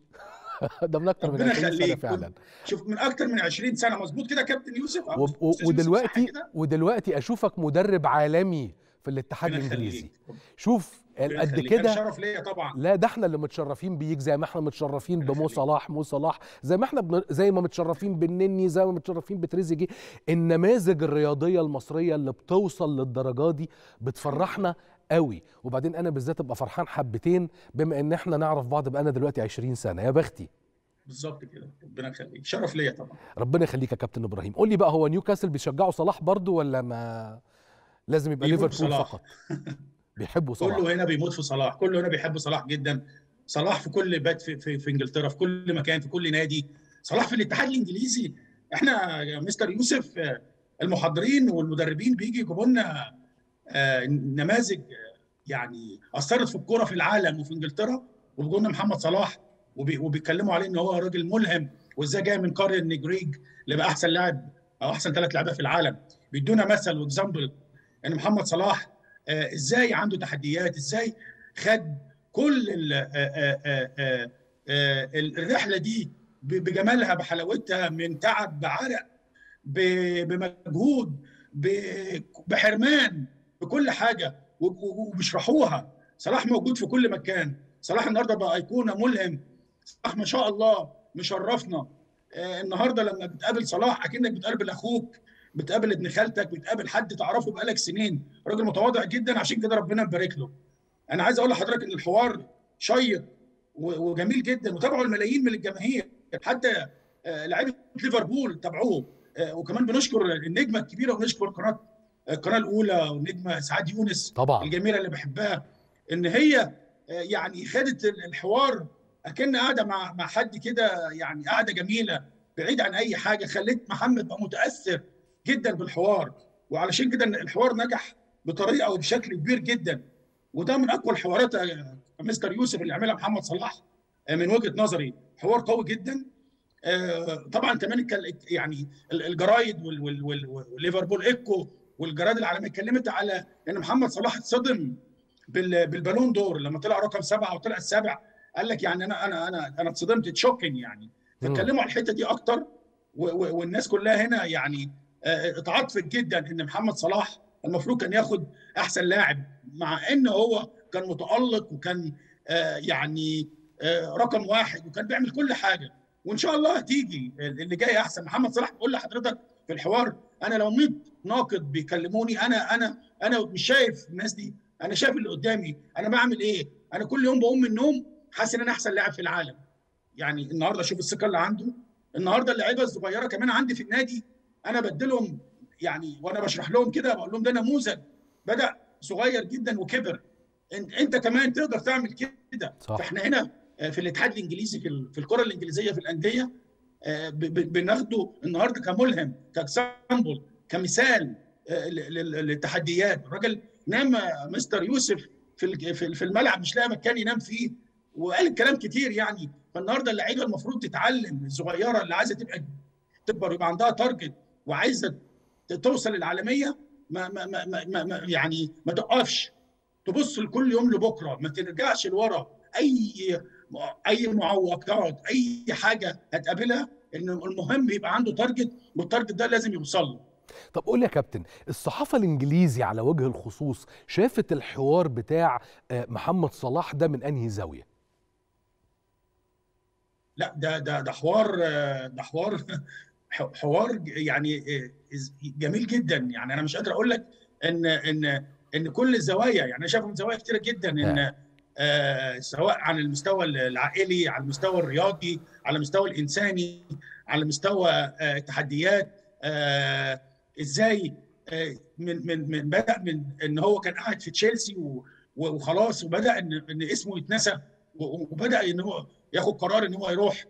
ده من اكتر من 20 سنه فعلا شوف من اكتر من 20 سنه مظبوط كده كابتن يوسف و... و... ودلوقتي ودلوقتي اشوفك مدرب عالمي في الاتحاد الانجليزي شوف قد كده شرف ليا طبعا لا ده احنا اللي متشرفين بيك زي ما احنا متشرفين بمو صلاح مو صلاح زي ما احنا بن... زي ما متشرفين بالنني زي ما متشرفين بتريزيجي النماذج الرياضيه المصريه اللي بتوصل للدرجه دي بتفرحنا قوي وبعدين انا بالذات ابقى فرحان حبتين بما ان احنا نعرف بعض بقى انا دلوقتي 20 سنه يا بختي بالظبط كده ربنا يخليك شرف ليا طبعا ربنا يخليك يا كابتن ابراهيم قول لي بقى هو نيوكاسل بيشجعوا صلاح برضو ولا ما لازم يبقى ليفربول فقط بيحبوا صلاح كله هنا بيموت في صلاح كله هنا بيحب صلاح جدا صلاح في كل بيت في, في, في انجلترا في كل مكان في كل نادي صلاح في الاتحاد الانجليزي احنا مستر يوسف المحاضرين والمدربين بيجي يجيبوا لنا آه، نماذج آه، يعني اثرت في الكوره في العالم وفي انجلترا وبيقولنا محمد صلاح وبيتكلموا عليه ان هو راجل ملهم وازاي جاي من قريه النجريج اللي بقى احسن لاعب او احسن ثلاث لعيبه في العالم بيدونا مثل واكزامبل ان محمد صلاح آه، ازاي عنده تحديات ازاي خد كل الرحله دي بجمالها بحلاوتها من تعب بعرق بمجهود بحرمان في كل حاجه وبيشرحوها صلاح موجود في كل مكان صلاح النهارده بقى ايقونه ملهم صلاح ما شاء الله مشرفنا آه، النهارده لما بتقابل صلاح اكنك بتقابل اخوك بتقابل ابن خالتك بتقابل حد تعرفه بقالك سنين راجل متواضع جدا عشان كده ربنا مبارك له انا عايز اقول لحضرتك ان الحوار شيق وجميل جدا وتابعه الملايين من الجماهير حتى آه، لعيبه ليفربول تابعوه آه، وكمان بنشكر النجمه الكبيره ونشكر قناه القراءه الاولى والنجمه سعاد يونس طبعا الجميله اللي بحبها ان هي آه، يعني خدت الحوار اكن قاعده مع مع حد كده يعني قاعده جميله بعيد عن اي حاجه خلت محمد بقى متاثر جدا بالحوار وعلشان كده الحوار نجح بطريقه وبشكل كبير جدا وده من اقوى الحوارات يا آه، مستر يوسف اللي عملها محمد صلاح آه، من وجهه نظري حوار قوي جدا طبعا كمان يعني الجرايد والليفربول ايكو والجرائد العالميه اتكلمت على ان محمد صلاح اتصدم بالبالون دور لما طلع رقم سبعه وطلع السابع قال لك يعني انا انا انا انا اتصدمت تشوكن يعني اتكلموا على الحته دي اكتر والناس كلها هنا يعني آه، آه، اتعاطفت جدا ان محمد صلاح المفروض كان ياخد احسن لاعب مع ان هو كان متالق وكان آه، يعني رقم واحد وكان بيعمل كل حاجه وان شاء الله هتيجي اللي جاي احسن محمد صلاح بقول لحضرتك في الحوار انا لو 100 ناقد بيكلموني انا انا انا مش شايف الناس دي انا شايف اللي قدامي انا بعمل ايه انا كل يوم بقوم من النوم حاسس ان انا احسن لاعب في العالم يعني النهارده اشوف الثقه اللي عنده النهارده اللعيبه الصغيره كمان عندي في النادي انا بديلهم يعني وانا بشرح لهم كده بقول لهم ده نموذج بدا صغير جدا وكبر انت كمان تقدر تعمل كده صح. فاحنا هنا آه، في الاتحاد الانجليزي في الكره الانجليزيه في الانديه آه، بناخده النهارده كملهم كاكسامبل كمثال آه، للتحديات الراجل نام مستر يوسف في في الملعب مش لاقي مكان ينام فيه وقال كلام كتير يعني فالنهارده اللعيبه المفروض تتعلم الصغيره اللي عايزه تبقى تكبر يبقى عندها تارجت وعايزه توصل العالميه ما ما ما, ما, ما يعني ما تقفش تبص لكل يوم لبكره ما ترجعش لورا اي اي معوقات اي حاجه هتقابلها ان المهم يبقى عنده تارجت والتارجت ده لازم يوصل له طب قول لي يا كابتن الصحافه الانجليزي على وجه الخصوص شافت الحوار بتاع آه، محمد صلاح ده من انهي زاويه لا ده ده ده حوار آه، ده حوار حوار يعني آه، جميل جدا يعني انا مش قادر اقول لك ان ان ان كل الزوايا يعني انا شايفه من زوايا كتيره جدا ان آه، سواء على المستوى العائلي على المستوى الرياضي على المستوى الانساني على مستوى آه، تحديات آه، ازاي من من من بدا من ان هو كان قاعد في تشيلسي وخلاص وبدا ان ان اسمه يتنسى وبدا ان هو ياخد قرار ان هو يروح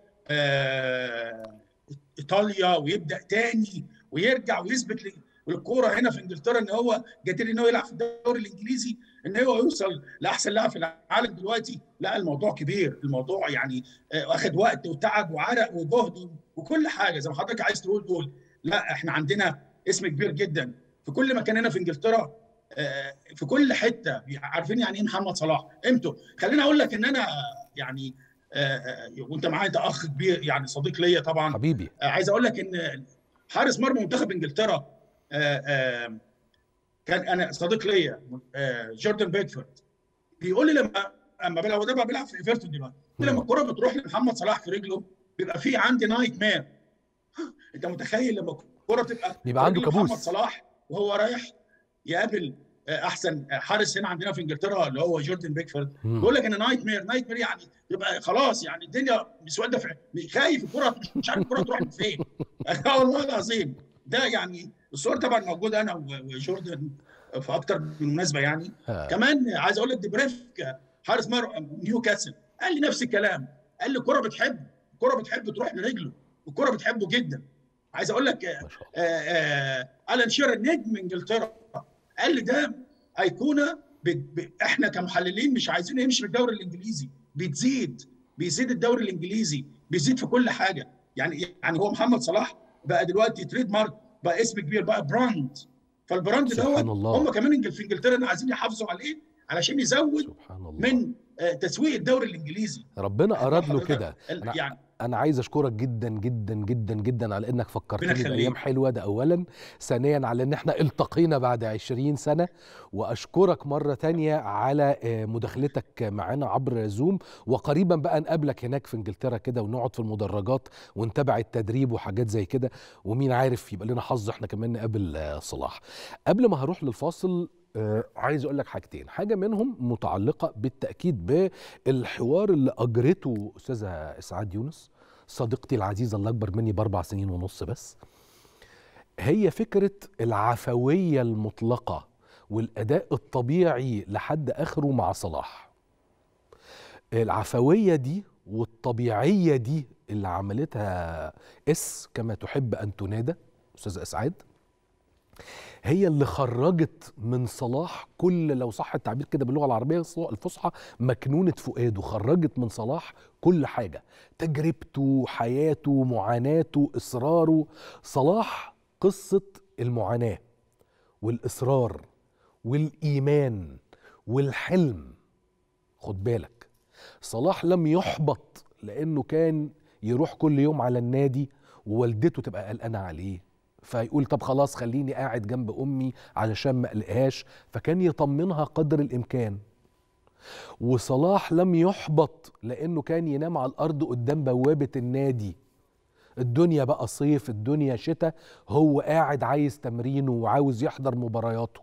ايطاليا ويبدا تاني ويرجع ويثبت للكوره هنا في انجلترا ان هو جدير ان هو يلعب في الدوري الانجليزي ان هو يوصل لاحسن لاعب في العالم دلوقتي لا الموضوع كبير الموضوع يعني آه، واخد وقت وتعب وعرق وجهد وكل حاجه زي ما حضرتك عايز تقول قول لا احنا عندنا اسم كبير جدا في كل مكان هنا في انجلترا آه، في كل حته عارفين يعني ايه محمد صلاح امتى خليني اقول لك ان انا آه، يعني وانت معايا انت اخ كبير يعني صديق ليا طبعا حبيبي عايز اقول لك ان حارس مرمى منتخب انجلترا كان انا صديق ليا آه، جوردن بيدفورد بيقول لي لما اما بيلعب هو ده بيلعب في ايفرتون دلوقتي لما الكره بتروح لمحمد صلاح في رجله بيبقى في عندي نايت مير انت متخيل لما الكره تبقى يبقى عنده كابوس محمد صلاح وهو رايح يقابل آه، احسن حارس هنا عندنا في انجلترا اللي هو جوردن بيكفورد بيقول لك ان نايت مير نايت مير يعني يبقى خلاص يعني الدنيا مسوده خايف الكره مش عارف الكره تروح فين والله العظيم ده يعني الصور طبعا موجوده انا وجوردن في اكتر من مناسبه يعني ها. آه. كمان عايز اقول لك ديبريفكا حارس مرمى نيوكاسل قال لي نفس الكلام قال لي الكره بتحب الكره بتحب تروح لرجله الكره بتحبه جدا عايز اقول لك آه، آه، الان شير نجم انجلترا قال لي ده ايقونه احنا كمحللين مش عايزين يمشي الدوري الانجليزي بتزيد بيزيد الدوري الانجليزي بيزيد في كل حاجه يعني يعني هو محمد صلاح بقى دلوقتي تريد مارك بقى اسم كبير بقى براند فالبراند دوت هم كمان في انجلترا عايزين يحافظوا عليه إيه؟ علشان يزود سبحان الله. من آه، تسويق الدوري الانجليزي ربنا اراد له كده يعني انا عايز اشكرك جدا جدا جدا جدا على انك فكرتني بايام حلوه ده اولا ثانيا على ان احنا التقينا بعد 20 سنه واشكرك مره تانية على آه، مداخلتك معانا عبر زوم وقريبا بقى نقابلك هناك في انجلترا كده ونقعد في المدرجات ونتابع التدريب وحاجات زي كده ومين عارف يبقى لنا حظ احنا كمان نقابل آه، صلاح قبل ما هروح للفاصل آه، عايز اقول لك حاجتين حاجه منهم متعلقه بالتاكيد بالحوار اللي اجرته استاذه اسعاد يونس صديقتي العزيزه اللي اكبر مني باربع سنين ونص بس هي فكره العفويه المطلقه والاداء الطبيعي لحد اخره مع صلاح العفويه دي والطبيعيه دي اللي عملتها اس كما تحب ان تنادى استاذ اسعاد هي اللي خرجت من صلاح كل لو صح التعبير كده باللغه العربيه الفصحى مكنونه فؤاده خرجت من صلاح كل حاجه تجربته حياته معاناته اصراره صلاح قصه المعاناه والاصرار والايمان والحلم خد بالك صلاح لم يحبط لانه كان يروح كل يوم على النادي ووالدته تبقى قلقانه عليه فيقول طب خلاص خليني قاعد جنب امي علشان ما اقلقهاش فكان يطمنها قدر الامكان وصلاح لم يحبط لانه كان ينام على الارض قدام بوابه النادي الدنيا بقى صيف الدنيا شتاء هو قاعد عايز تمرينه وعاوز يحضر مبارياته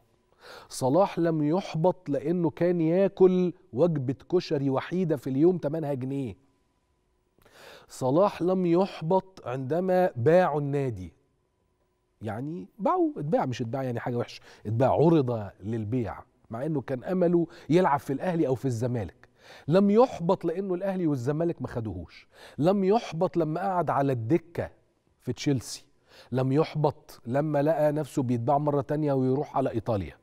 صلاح لم يحبط لانه كان ياكل وجبه كشري وحيده في اليوم 8 جنيه صلاح لم يحبط عندما باعوا النادي يعني باعوا اتباع مش اتباع يعني حاجه وحشه اتباع عرض للبيع مع انه كان امله يلعب في الاهلي او في الزمالك لم يحبط لانه الاهلي والزمالك ما خدوهوش لم يحبط لما قعد على الدكه في تشيلسي لم يحبط لما لقى نفسه بيتباع مره تانية ويروح على ايطاليا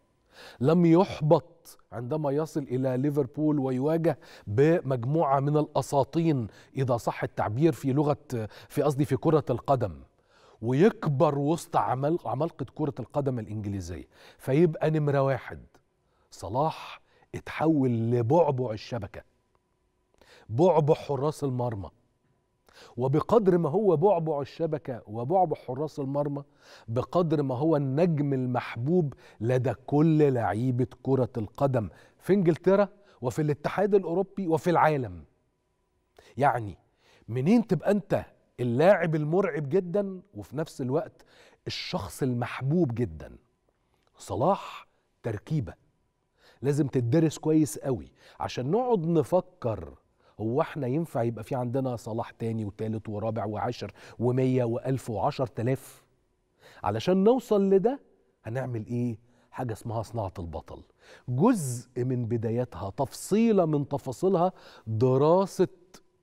لم يحبط عندما يصل الى ليفربول ويواجه بمجموعه من الاساطين اذا صح التعبير في لغه في قصدي في كره القدم ويكبر وسط عمالقة كرة القدم الإنجليزية فيبقى نمرة واحد صلاح اتحول لبعبع الشبكة بعبع حراس المرمى وبقدر ما هو بعبع الشبكة وبعبع حراس المرمى بقدر ما هو النجم المحبوب لدى كل لعيبة كرة القدم في انجلترا وفي الاتحاد الأوروبي وفي العالم يعني منين تبقى انت اللاعب المرعب جدا وفي نفس الوقت الشخص المحبوب جدا صلاح تركيبه لازم تدرس كويس قوي عشان نقعد نفكر هو احنا ينفع يبقى في عندنا صلاح تاني وتالت ورابع وعشر ومية والف وعشر تلاف علشان نوصل لده هنعمل ايه حاجة اسمها صناعة البطل جزء من بدايتها تفصيلة من تفاصيلها دراسة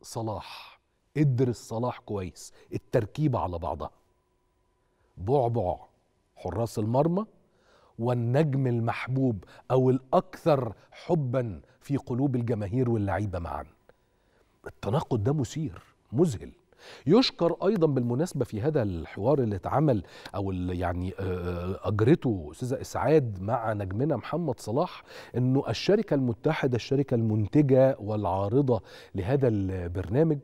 صلاح ادرس صلاح كويس التركيبة على بعضها بعبع حراس المرمى والنجم المحبوب أو الأكثر حبا في قلوب الجماهير واللعيبة معا التناقض ده مثير مذهل يشكر ايضا بالمناسبه في هذا الحوار اللي اتعمل او اللي يعني آه، آه، اجرته استاذه اسعاد مع نجمنا محمد صلاح انه الشركه المتحده الشركه المنتجه والعارضه لهذا البرنامج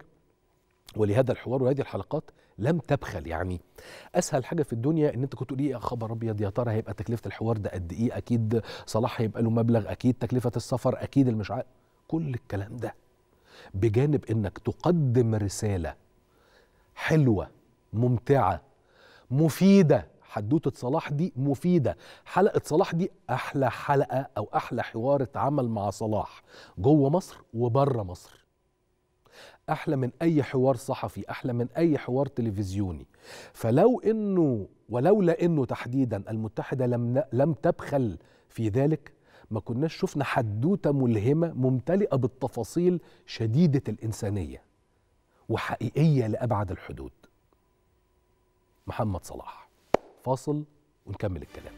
ولهذا الحوار وهذه الحلقات لم تبخل يعني اسهل حاجه في الدنيا ان انت كنت تقول ايه خبر ابيض يا ترى هيبقى تكلفه الحوار ده قد ايه اكيد صلاح هيبقى له مبلغ اكيد تكلفه السفر اكيد المش كل الكلام ده بجانب انك تقدم رساله حلوه ممتعه مفيده حدوته صلاح دي مفيده حلقه صلاح دي احلى حلقه او احلى حوار اتعمل مع صلاح جوه مصر وبره مصر احلى من اي حوار صحفي احلى من اي حوار تلفزيوني فلو انه ولولا انه تحديدا المتحده لم لم تبخل في ذلك ما كناش شفنا حدوته ملهمه ممتلئه بالتفاصيل شديده الانسانيه وحقيقيه لابعد الحدود محمد صلاح فاصل ونكمل الكلام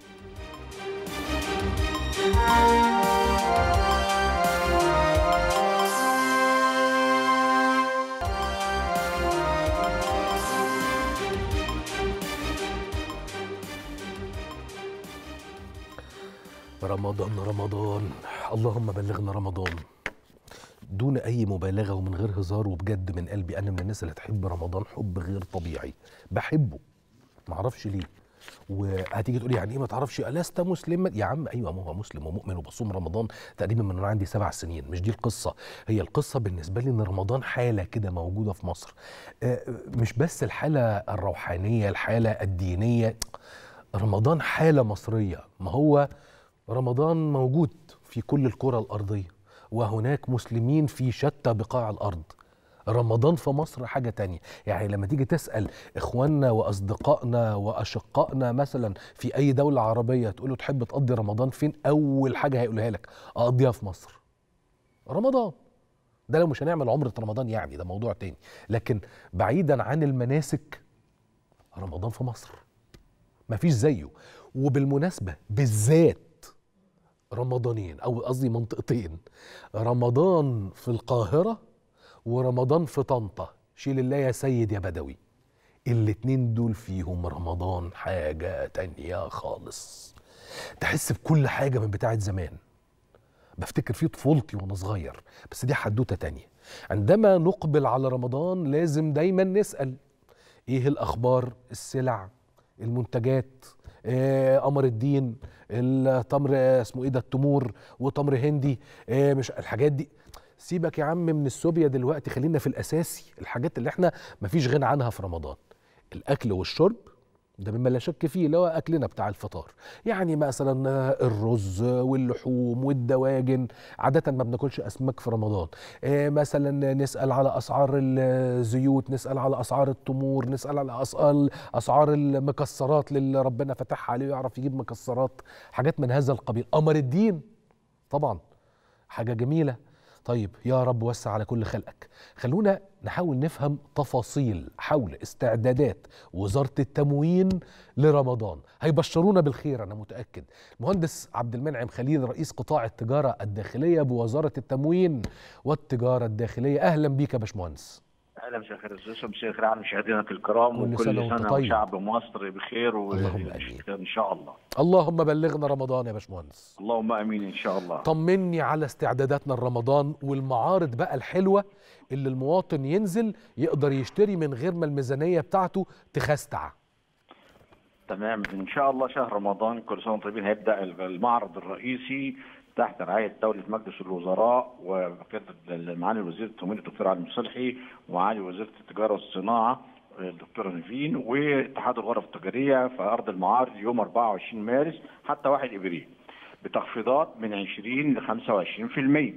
رمضان رمضان اللهم بلغنا رمضان دون اي مبالغه ومن غير هزار وبجد من قلبي انا من الناس اللي تحب رمضان حب غير طبيعي بحبه معرفش ليه وهتيجي تقولي يعني ايه ما تعرفش الست مسلما يا عم ايوه ما هو مسلم ومؤمن وبصوم رمضان تقريبا من وانا عندي سبع سنين مش دي القصه هي القصه بالنسبه لي ان رمضان حاله كده موجوده في مصر آه، مش بس الحاله الروحانيه الحاله الدينيه رمضان حاله مصريه ما هو رمضان موجود في كل الكرة الأرضية وهناك مسلمين في شتى بقاع الأرض رمضان في مصر حاجة تانية يعني لما تيجي تسأل إخواننا وأصدقائنا وأشقائنا مثلا في أي دولة عربية تقوله تحب تقضي رمضان فين أول حاجة هيقولها لك أقضيها في مصر رمضان ده لو مش هنعمل عمرة رمضان يعني ده موضوع تاني لكن بعيدا عن المناسك رمضان في مصر مفيش زيه وبالمناسبة بالذات رمضانين او قصدي منطقتين رمضان في القاهره ورمضان في طنطا شيل الله يا سيد يا بدوي الاتنين دول فيهم رمضان حاجه تانيه خالص تحس بكل حاجه من بتاعه زمان بفتكر فيه طفولتي وانا صغير بس دي حدوته تانية عندما نقبل على رمضان لازم دايما نسال ايه الاخبار السلع المنتجات آه، قمر الدين التمر اسمه ايه ده التمور وتمر هندي آه، مش الحاجات دي سيبك يا عم من السوبيا دلوقتي خلينا في الاساسي الحاجات اللي احنا مفيش غنى عنها في رمضان الاكل والشرب ده مما لا شك فيه اللي هو اكلنا بتاع الفطار يعني مثلا الرز واللحوم والدواجن عاده ما بناكلش اسماك في رمضان آه، مثلا نسال على اسعار الزيوت نسال على اسعار التمور نسال على اسعار المكسرات اللي ربنا فتحها عليه ويعرف يجيب مكسرات حاجات من هذا القبيل قمر الدين طبعا حاجه جميله طيب يا رب وسع على كل خلقك خلونا نحاول نفهم تفاصيل حول استعدادات وزارة التموين لرمضان هيبشرونا بالخير أنا متأكد المهندس عبد المنعم خليل رئيس قطاع التجارة الداخلية بوزارة التموين والتجارة الداخلية أهلا بيك يا باشمهندس اهلا مساء الخير استاذ مساء الخير على مشاهدينا الكرام وكل سنه, سنة طيب. شعب مصر بخير ان شاء الله اللهم بلغنا رمضان يا باشمهندس اللهم امين ان شاء الله طمني على استعداداتنا لرمضان والمعارض بقى الحلوه اللي المواطن ينزل يقدر يشتري من غير ما الميزانيه بتاعته تخستع تمام ان شاء الله شهر رمضان كل سنه وانتم طيبين هيبدا المعرض الرئيسي تحت رعايه دوله مجلس الوزراء ومعالي معالي الوزير التموين الدكتور علي الصلحي ومعالي وزيره التجاره والصناعه الدكتوره نيفين واتحاد الغرف التجاريه في ارض المعارض يوم 24 مارس حتى 1 ابريل بتخفيضات من 20 ل 25% دي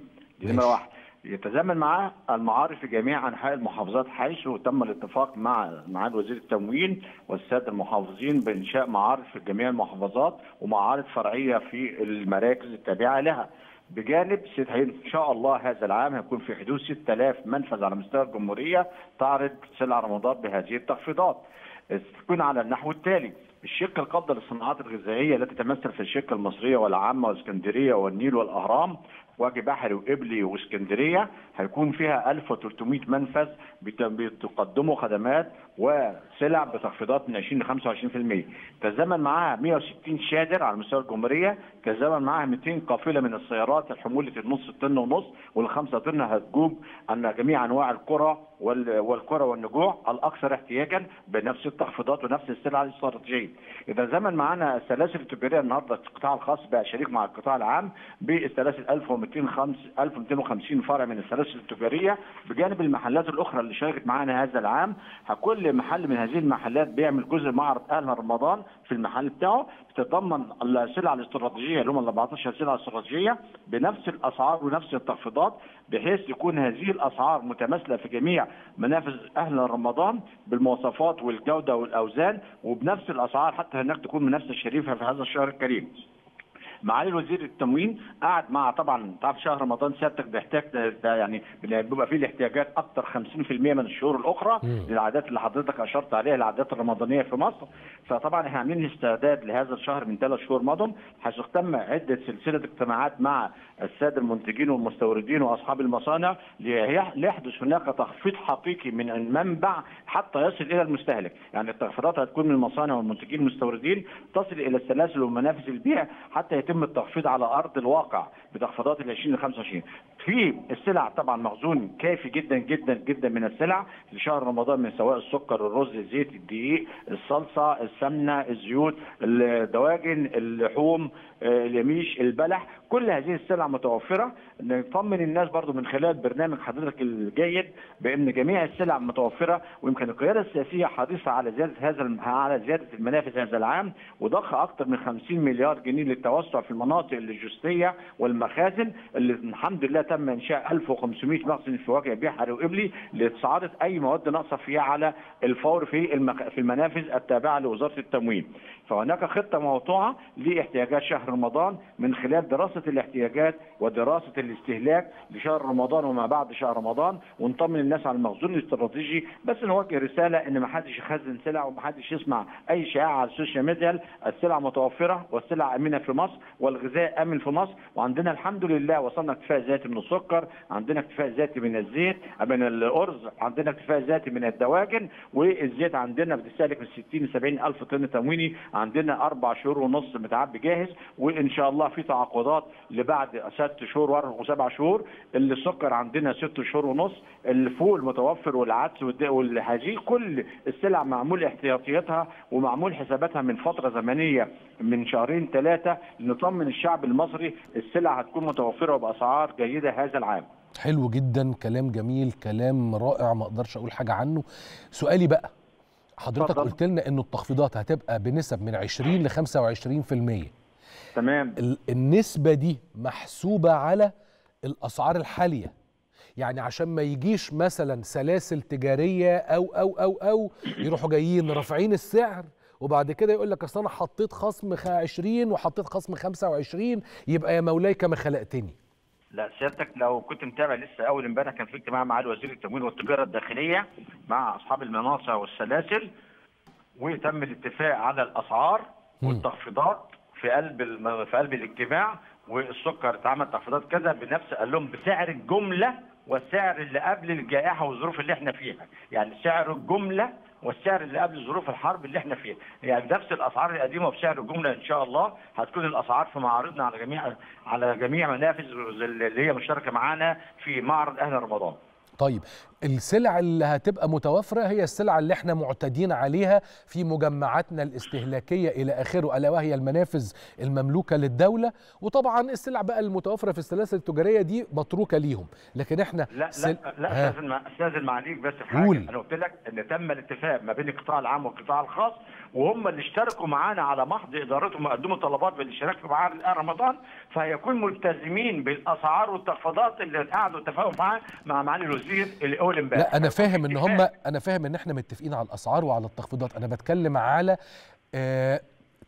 نمره واحده يتزامن معه المعارف في جميع انحاء المحافظات حيث تم الاتفاق مع معالي وزير التموين والساده المحافظين بانشاء معارف في جميع المحافظات ومعارف فرعيه في المراكز التابعه لها. بجانب ان شاء الله هذا العام هيكون في حدود 6000 منفذ على مستوى الجمهوريه تعرض سلع رمضان بهذه التخفيضات. تكون على النحو التالي الشق القبضة للصناعات الغذائية التي تمثل في الشركة المصرية والعامة واسكندرية والنيل والأهرام واجي بحري وقبلي واسكندريه هيكون فيها 1300 منفذ بتقدموا خدمات وسلع بتخفيضات من 20 ل 25% تزامن معاها 160 شادر على مستوى الجمهوريه تزامن معاها 200 قافله من السيارات الحموله النص طن ونص والخمسه طن هتجوب ان جميع انواع القرى والقرى والنجوع الاكثر احتياجا بنفس التخفيضات ونفس السلع الاستراتيجيه. اذا زمن معانا السلاسل التجاريه النهارده القطاع الخاص بقى شريك مع القطاع العام بالسلاسل 1250 فرع من السلاسل التجاريه بجانب المحلات الاخرى اللي شاركت معانا هذا العام كل محل من هذه المحلات بيعمل جزء معرض اهل رمضان في المحل بتاعه تتضمن السلع الاستراتيجيه اللي هم ال 14 سلعه استراتيجيه بنفس الاسعار ونفس التخفيضات بحيث تكون هذه الاسعار متماثله في جميع منافذ اهل رمضان بالمواصفات والجوده والاوزان وبنفس الاسعار حتى هناك تكون منافسه شريفه في هذا الشهر الكريم. معالي وزير التموين قعد مع طبعا تعرف شهر رمضان سيادتك بيحتاج ده يعني بيبقى فيه الاحتياجات اكثر 50% من الشهور الاخرى للعادات اللي حضرتك اشرت عليها العادات الرمضانيه في مصر فطبعا احنا عاملين استعداد لهذا الشهر من ثلاث شهور مضم حيث تم عده سلسله اجتماعات مع الساده المنتجين والمستوردين واصحاب المصانع ليحدث هناك تخفيض حقيقي من المنبع حتى يصل الى المستهلك يعني التخفيضات هتكون من المصانع والمنتجين والمستوردين تصل الى السلاسل ومنافس البيع حتى يتم يتم التخفيض على ارض الواقع بتخفيضات ال 20 ل 25 في السلع طبعا مخزون كافي جدا جدا جدا من السلع في شهر رمضان من سواء السكر الرز الزيت الدقيق الصلصه السمنه الزيوت الدواجن اللحوم آه، اليميش البلح كل هذه السلع متوفره نطمن الناس برضو من خلال برنامج حضرتك الجيد بان جميع السلع متوفره ويمكن القياده السياسيه حريصه على زياده هذا على زياده المنافس هذا العام وضخ اكثر من 50 مليار جنيه للتوسع في المناطق اللوجستيه والمخازن اللي الحمد لله تم انشاء 1500 مخزن في واقع بحري وقبلي لاستعاده اي مواد ناقصه فيها على الفور في في المنافذ التابعه لوزاره التموين. فهناك خطة موضوعة لاحتياجات شهر رمضان من خلال دراسة الاحتياجات ودراسة الاستهلاك لشهر رمضان وما بعد شهر رمضان ونطمن الناس على المخزون الاستراتيجي بس نوجه رسالة ان ما حدش يخزن سلع وما حدش يسمع اي شائعه على السوشيال ميديا السلع متوفرة والسلع امنة في مصر والغذاء امن في مصر وعندنا الحمد لله وصلنا اكتفاء ذاتي من السكر عندنا اكتفاء ذاتي من الزيت آه، من الارز عندنا اكتفاء ذاتي من الدواجن والزيت عندنا بتستهلك من 60 ل 70 الف طن تمويني عندنا اربع شهور ونص متعبي جاهز وان شاء الله في تعاقدات لبعد ست شهور وسبع شهور اللي السكر عندنا ست شهور ونص الفول متوفر والعدس والهجي كل السلع معمول احتياطياتها ومعمول حساباتها من فتره زمنيه من شهرين ثلاثه نطمن الشعب المصري السلع هتكون متوفره وباسعار جيده هذا العام. حلو جدا كلام جميل كلام رائع ما اقدرش اقول حاجه عنه سؤالي بقى حضرتك قلت لنا انه التخفيضات هتبقى بنسب من 20 ل 25% تمام النسبه دي محسوبه على الاسعار الحاليه يعني عشان ما يجيش مثلا سلاسل تجاريه او او او او يروحوا جايين رافعين السعر وبعد كده يقول لك اصل انا حطيت خصم 20 وحطيت خصم 25 يبقى يا مولاي كما خلقتني لا سيادتك لو كنت متابع لسه اول امبارح كان في اجتماع مع وزير التموين والتجاره الداخليه مع اصحاب المناصه والسلاسل وتم الاتفاق على الاسعار والتخفيضات في قلب في قلب الاجتماع والسكر اتعمل تخفيضات كذا بنفس قال لهم بسعر الجمله والسعر اللي قبل الجائحه والظروف اللي احنا فيها يعني سعر الجمله والسعر اللي قبل ظروف الحرب اللي احنا فيها يعني نفس الاسعار القديمه وبسعر الجمله ان شاء الله هتكون الاسعار في معارضنا على جميع على جميع منافذ اللي هي مشتركه معانا في معرض اهل رمضان طيب السلع اللي هتبقى متوفرة هي السلع اللي احنا معتادين عليها في مجمعاتنا الاستهلاكية إلى آخره ألا وهي المنافذ المملوكة للدولة وطبعا السلع بقى المتوفرة في السلاسل التجارية دي متروكة ليهم لكن احنا لا سل... لا لا استاذن معاليك بس في حاجة أنا قلت لك إن تم الاتفاق ما بين القطاع العام والقطاع الخاص وهم اللي اشتركوا معانا على محض ادارتهم وقدموا طلبات بالاشتراك في معارض رمضان فهيكون ملتزمين بالاسعار والتخفيضات اللي قعدوا اتفقوا معاه مع معالي الوزير اللي اول امبارح لا انا فاهم ان هم انا فاهم ان احنا متفقين على الاسعار وعلى التخفيضات انا بتكلم على آه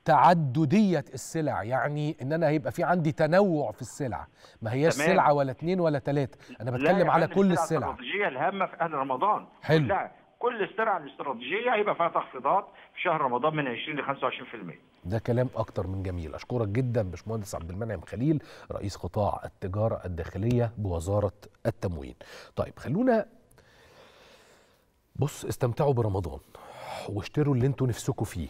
تعددية السلع يعني ان انا هيبقى في عندي تنوع في السلع ما هياش سلعة ولا اتنين ولا تلاتة انا بتكلم على كل السلع الاستراتيجية الهامة في اهل رمضان حلو كل السلع الاستراتيجية هيبقى فيها تخفيضات في شهر رمضان من 20 ل 25% ده كلام اكتر من جميل اشكرك جدا باشمهندس عبد المنعم خليل رئيس قطاع التجارة الداخلية بوزارة التموين طيب خلونا بص استمتعوا برمضان واشتروا اللي انتوا نفسكم فيه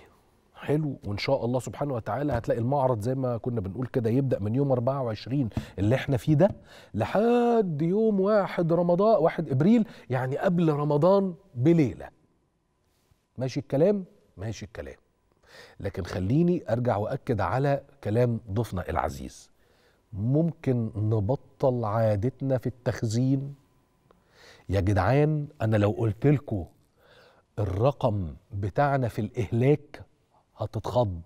حلو وان شاء الله سبحانه وتعالى هتلاقي المعرض زي ما كنا بنقول كده يبدا من يوم 24 اللي احنا فيه ده لحد يوم 1 رمضان 1 ابريل يعني قبل رمضان بليله ماشي الكلام ماشي الكلام لكن خليني ارجع واكد على كلام ضيفنا العزيز ممكن نبطل عادتنا في التخزين يا جدعان انا لو قلت لكم الرقم بتاعنا في الاهلاك هتتخض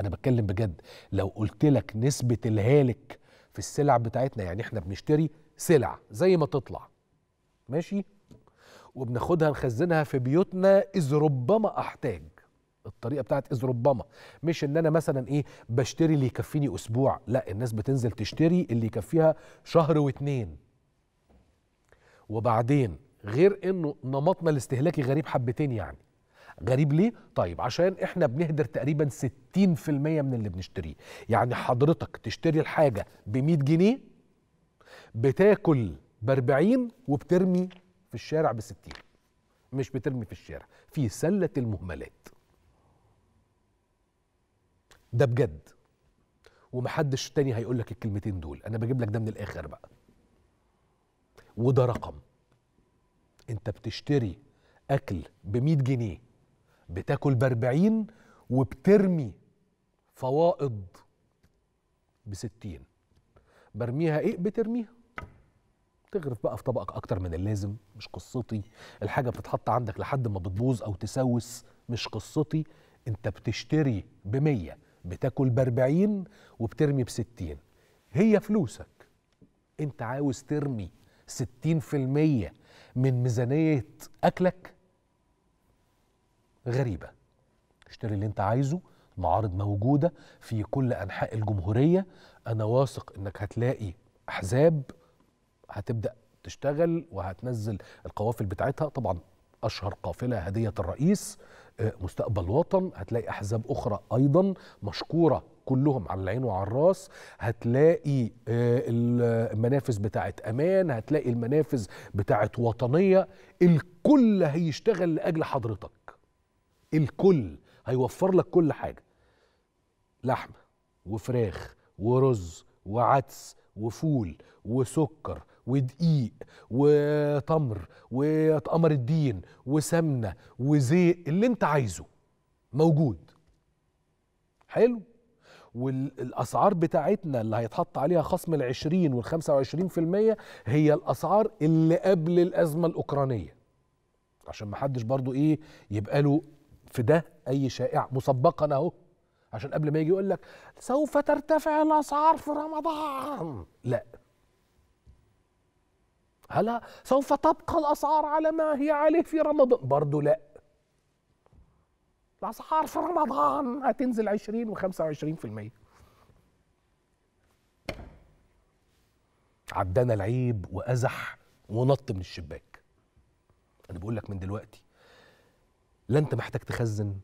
انا بتكلم بجد لو قلت لك نسبه الهالك في السلع بتاعتنا يعني احنا بنشتري سلع زي ما تطلع ماشي وبناخدها نخزنها في بيوتنا اذ ربما احتاج الطريقه بتاعت اذ ربما مش ان انا مثلا ايه بشتري اللي يكفيني اسبوع لا الناس بتنزل تشتري اللي يكفيها شهر واتنين وبعدين غير انه نمطنا الاستهلاكي غريب حبتين يعني غريب ليه؟ طيب عشان احنا بنهدر تقريبا 60% من اللي بنشتريه يعني حضرتك تشتري الحاجة ب 100 جنيه بتاكل ب 40 وبترمي في الشارع ب 60 مش بترمي في الشارع في سلة المهملات ده بجد ومحدش تاني هيقول لك الكلمتين دول انا بجيب لك ده من الاخر بقى وده رقم انت بتشتري اكل ب 100 جنيه بتاكل ب 40 وبترمي فوائض ب 60 برميها ايه بترميها تغرف بقى في طبقك اكتر من اللازم مش قصتي الحاجه بتتحط عندك لحد ما بتبوظ او تسوس مش قصتي انت بتشتري ب 100 بتاكل ب 40 وبترمي ب 60 هي فلوسك انت عاوز ترمي 60% من ميزانية أكلك غريبة اشتري اللي انت عايزه معارض موجودة في كل أنحاء الجمهورية أنا واثق إنك هتلاقي أحزاب هتبدأ تشتغل وهتنزل القوافل بتاعتها طبعا أشهر قافلة هدية الرئيس مستقبل وطن هتلاقي احزاب اخرى ايضا مشكوره كلهم على العين وعلى الراس هتلاقي آه، المنافذ بتاعت امان هتلاقي المنافذ بتاعت وطنيه الكل هيشتغل لاجل حضرتك الكل هيوفر لك كل حاجه لحمه وفراخ ورز وعدس وفول وسكر ودقيق وتمر وقمر الدين وسمنه وزيت اللي انت عايزه موجود حلو والاسعار بتاعتنا اللي هيتحط عليها خصم ال20 وال25% هي الاسعار اللي قبل الازمه الاوكرانيه عشان ما حدش برضو ايه يبقى له في ده اي شائع مسبقا اهو عشان قبل ما يجي يقول لك سوف ترتفع الاسعار في رمضان لا هلا سوف تبقى الاسعار على ما هي عليه في رمضان برضه لا الاسعار في رمضان هتنزل 20 و25% عدانا العيب وازح ونط من الشباك انا بقول لك من دلوقتي لا انت محتاج تخزن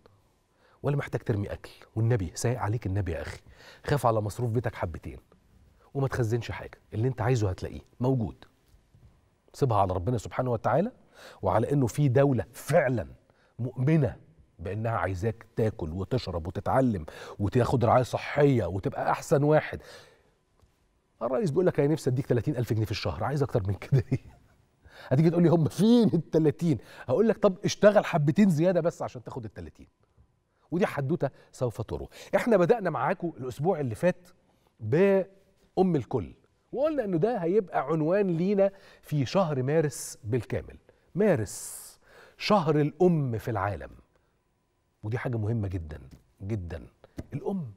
ولا محتاج ترمي اكل والنبي سايق عليك النبي يا اخي خاف على مصروف بيتك حبتين وما تخزنش حاجه اللي انت عايزه هتلاقيه موجود سيبها على ربنا سبحانه وتعالى وعلى انه في دوله فعلا مؤمنه بانها عايزاك تاكل وتشرب وتتعلم وتاخد رعايه صحيه وتبقى احسن واحد الرئيس بيقول لك انا نفسي اديك 30 الف جنيه في الشهر عايز اكتر من كده ليه هتيجي تقول لي هم فين ال 30 هقول لك طب اشتغل حبتين زياده بس عشان تاخد ال 30 ودي حدوته سوف تروى احنا بدانا معاكم الاسبوع اللي فات بام الكل وقلنا انه ده هيبقى عنوان لينا في شهر مارس بالكامل مارس شهر الام في العالم ودي حاجه مهمه جدا جدا الام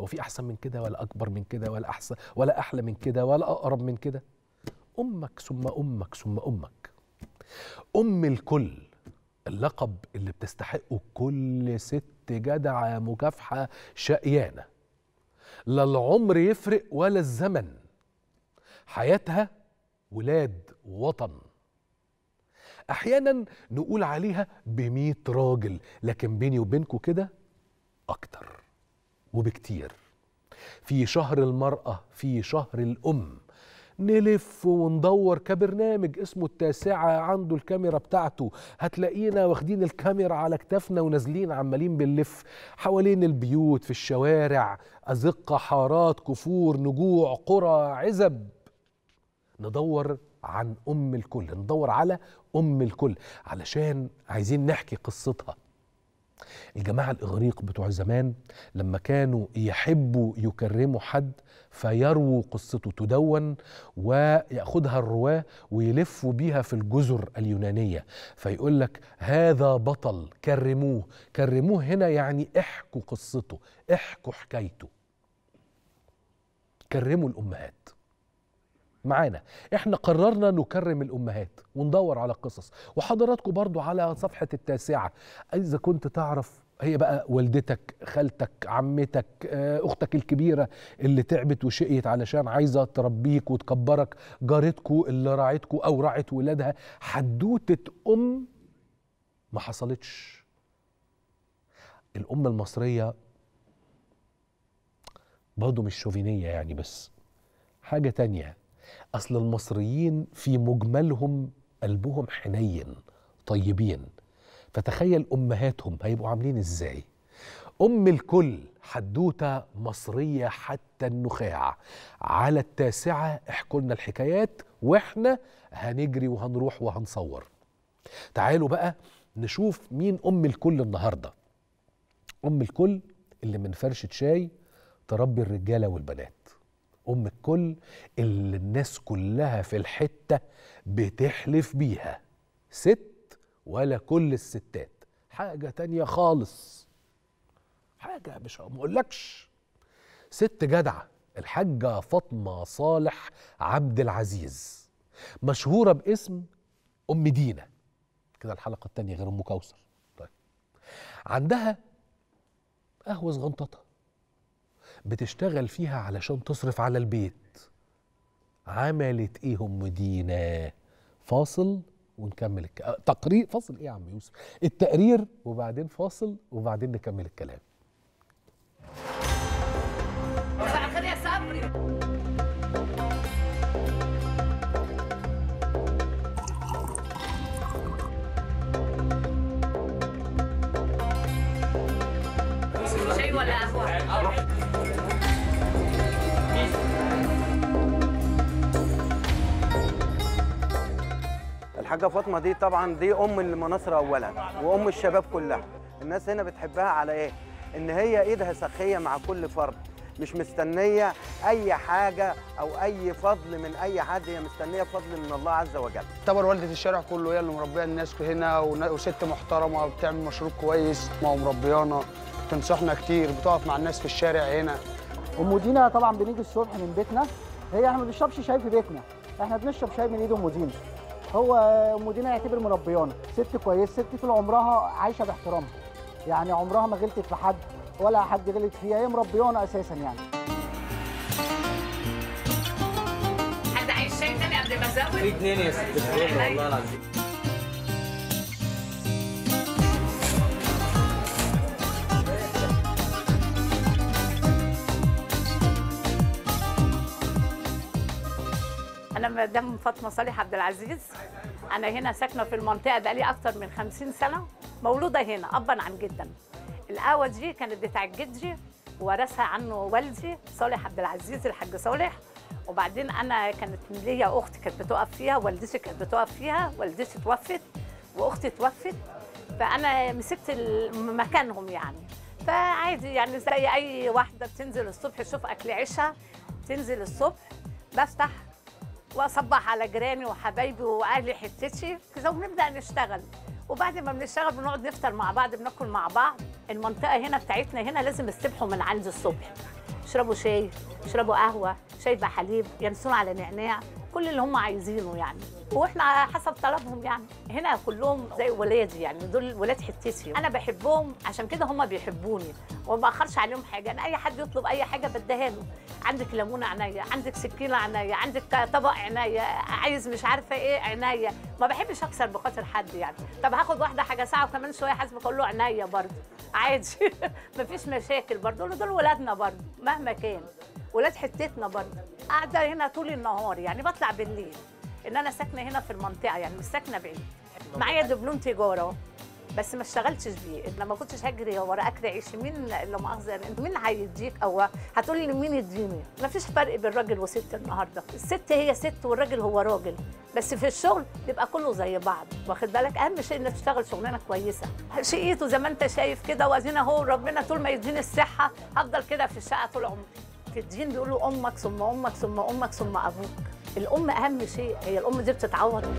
هو في احسن من كده ولا اكبر من كده ولا احسن ولا احلى من كده ولا اقرب من كده امك ثم امك ثم امك ام الكل اللقب اللي بتستحقه كل ست جدعه مكافحه شقيانه لا العمر يفرق ولا الزمن حياتها ولاد وطن احيانا نقول عليها بميت راجل لكن بيني وبينكم كده اكتر وبكتير في شهر المرأة في شهر الأم نلف وندور كبرنامج اسمه التاسعة عنده الكاميرا بتاعته هتلاقينا واخدين الكاميرا على اكتافنا ونازلين عمالين بنلف حوالين البيوت في الشوارع أزقة حارات كفور نجوع قرى عزب ندور عن ام الكل ندور على ام الكل علشان عايزين نحكي قصتها الجماعة الإغريق بتوع زمان لما كانوا يحبوا يكرموا حد فيرووا قصته تدون ويأخدها الرواة ويلفوا بيها في الجزر اليونانية فيقول لك هذا بطل كرموه كرموه هنا يعني احكوا قصته احكوا حكايته كرموا الأمهات معانا احنا قررنا نكرم الامهات وندور على قصص وحضراتكم برضو على صفحه التاسعه اذا كنت تعرف هي بقى والدتك خالتك عمتك آه، اختك الكبيره اللي تعبت وشقيت علشان عايزه تربيك وتكبرك جارتكو اللي راعتكو او راعت ولادها حدوته ام ما حصلتش الام المصريه برضه مش شوفينيه يعني بس حاجه تانيه أصل المصريين في مجملهم قلبهم حنين طيبين فتخيل أمهاتهم هيبقوا عاملين إزاي أم الكل حدوتة مصرية حتى النخاع على التاسعة احكوا لنا الحكايات وإحنا هنجري وهنروح وهنصور تعالوا بقى نشوف مين أم الكل النهاردة أم الكل اللي من فرشة شاي تربي الرجالة والبنات ام الكل اللي الناس كلها في الحته بتحلف بيها ست ولا كل الستات حاجه تانية خالص حاجه مش ما اقولكش ست جدعه الحاجه فاطمه صالح عبد العزيز مشهوره باسم ام دينا كده الحلقه التانية غير ام كوثر طيب عندها قهوه صغنططه بتشتغل فيها علشان تصرف على البيت عملت ايه ام دينا فاصل ونكمل الك... آه، تقرير فاصل ايه يا عم يوسف التقرير وبعدين فاصل وبعدين نكمل الكلام ولا قهوه الحاجه فاطمه دي طبعا دي ام المناصره اولا وام الشباب كلها الناس هنا بتحبها على ايه ان هي ايدها سخيه مع كل فرد مش مستنيه اي حاجه او اي فضل من اي حد هي مستنيه فضل من الله عز وجل تعتبر والده الشارع كله هي اللي مربيه الناس هنا وست محترمه بتعمل مشروع كويس ما مربيانا بتنصحنا كتير بتقف مع الناس في الشارع هنا ام دينا طبعا بنيجي الصبح من بيتنا هي احنا ما بنشربش شاي في بيتنا احنا بنشرب شاي من ايد ام دينا هو مديرنا يعتبر مربيانا ست كويس ست طول عمرها عايشه باحترام يعني عمرها ما غلطت في حد ولا حد غلط فيها هي مربيانا اساسا يعني حد عايز شاي قبل ما ازود؟ في اتنين يا ست والله العظيم انا مدام فاطمه صالح عبد العزيز انا هنا ساكنه في المنطقه بقالي اكتر من 50 سنه مولوده هنا ابا عن جدا القهوه دي كانت بتاعه جدي ورثها عنه والدي صالح عبد العزيز الحاج صالح وبعدين انا كانت ليا اختي كانت بتقف فيها والدتي كانت بتقف فيها والدتي توفت واختي توفت فانا مسكت مكانهم يعني فعادي يعني زي اي واحده بتنزل الصبح تشوف اكل عيشها تنزل الصبح بفتح واصبح على جيراني وحبايبي واهلي حتتي كذا ونبدا نشتغل وبعد ما بنشتغل بنقعد نفطر مع بعض بناكل مع بعض المنطقه هنا بتاعتنا هنا لازم تسبحوا من عند الصبح اشربوا شاي اشربوا قهوه شاي بحليب ينسون على نعناع كل اللي هم عايزينه يعني واحنا حسب طلبهم يعني هنا كلهم زي ولادي يعني دول ولاد حتتي انا بحبهم عشان كده هم بيحبوني وما باخرش عليهم حاجه انا اي حد يطلب اي حاجه بديها له عندك ليمونه عينيا عندك سكينه عينيا عندك طبق عينيا عايز مش عارفه ايه عينيا ما بحبش اكسر بخاطر حد يعني طب هاخد واحده حاجه ساعه وكمان شويه حاسبه اقول له عينيا برضه عادي مفيش مشاكل برضه دول ولادنا برضه مهما كان ولاد حتتنا برضه قاعده هنا طول النهار يعني بطلع بالليل ان انا ساكنه هنا في المنطقه يعني مش ساكنه بعيد معايا دبلوم تجاره بس ما اشتغلتش بيه انا ما كنتش هجري ورا اكل عيش مين اللي مؤاخذه يعني مين هيديك او هتقولي مين يديني ما فيش فرق بين راجل وست النهارده الست هي ست والراجل هو راجل بس في الشغل بيبقى كله زي بعض واخد بالك اهم شيء انك تشتغل شغلانه كويسه شقيته زي ما انت شايف كده وادينا اهو ربنا طول ما يديني الصحه هفضل كده في الشقه طول عمري في الدين بيقولوا امك ثم امك ثم امك ثم ابوك الام اهم شيء هي الام دي بتتعوض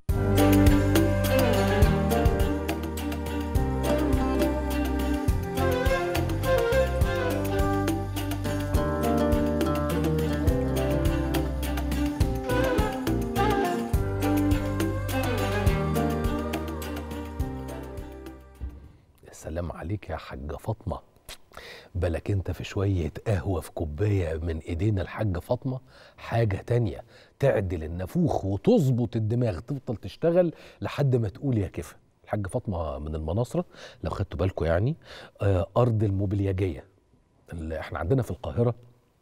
سلام عليك يا حاجة فاطمة بالك انت في شوية قهوة في كوباية من ايدين الحاجة فاطمة حاجة تانية تعدل النفوخ وتظبط الدماغ تفضل تشتغل لحد ما تقول يا كفا الحاجة فاطمة من المناصرة لو خدتوا بالكم يعني آه، أرض الموبلياجية اللي احنا عندنا في القاهرة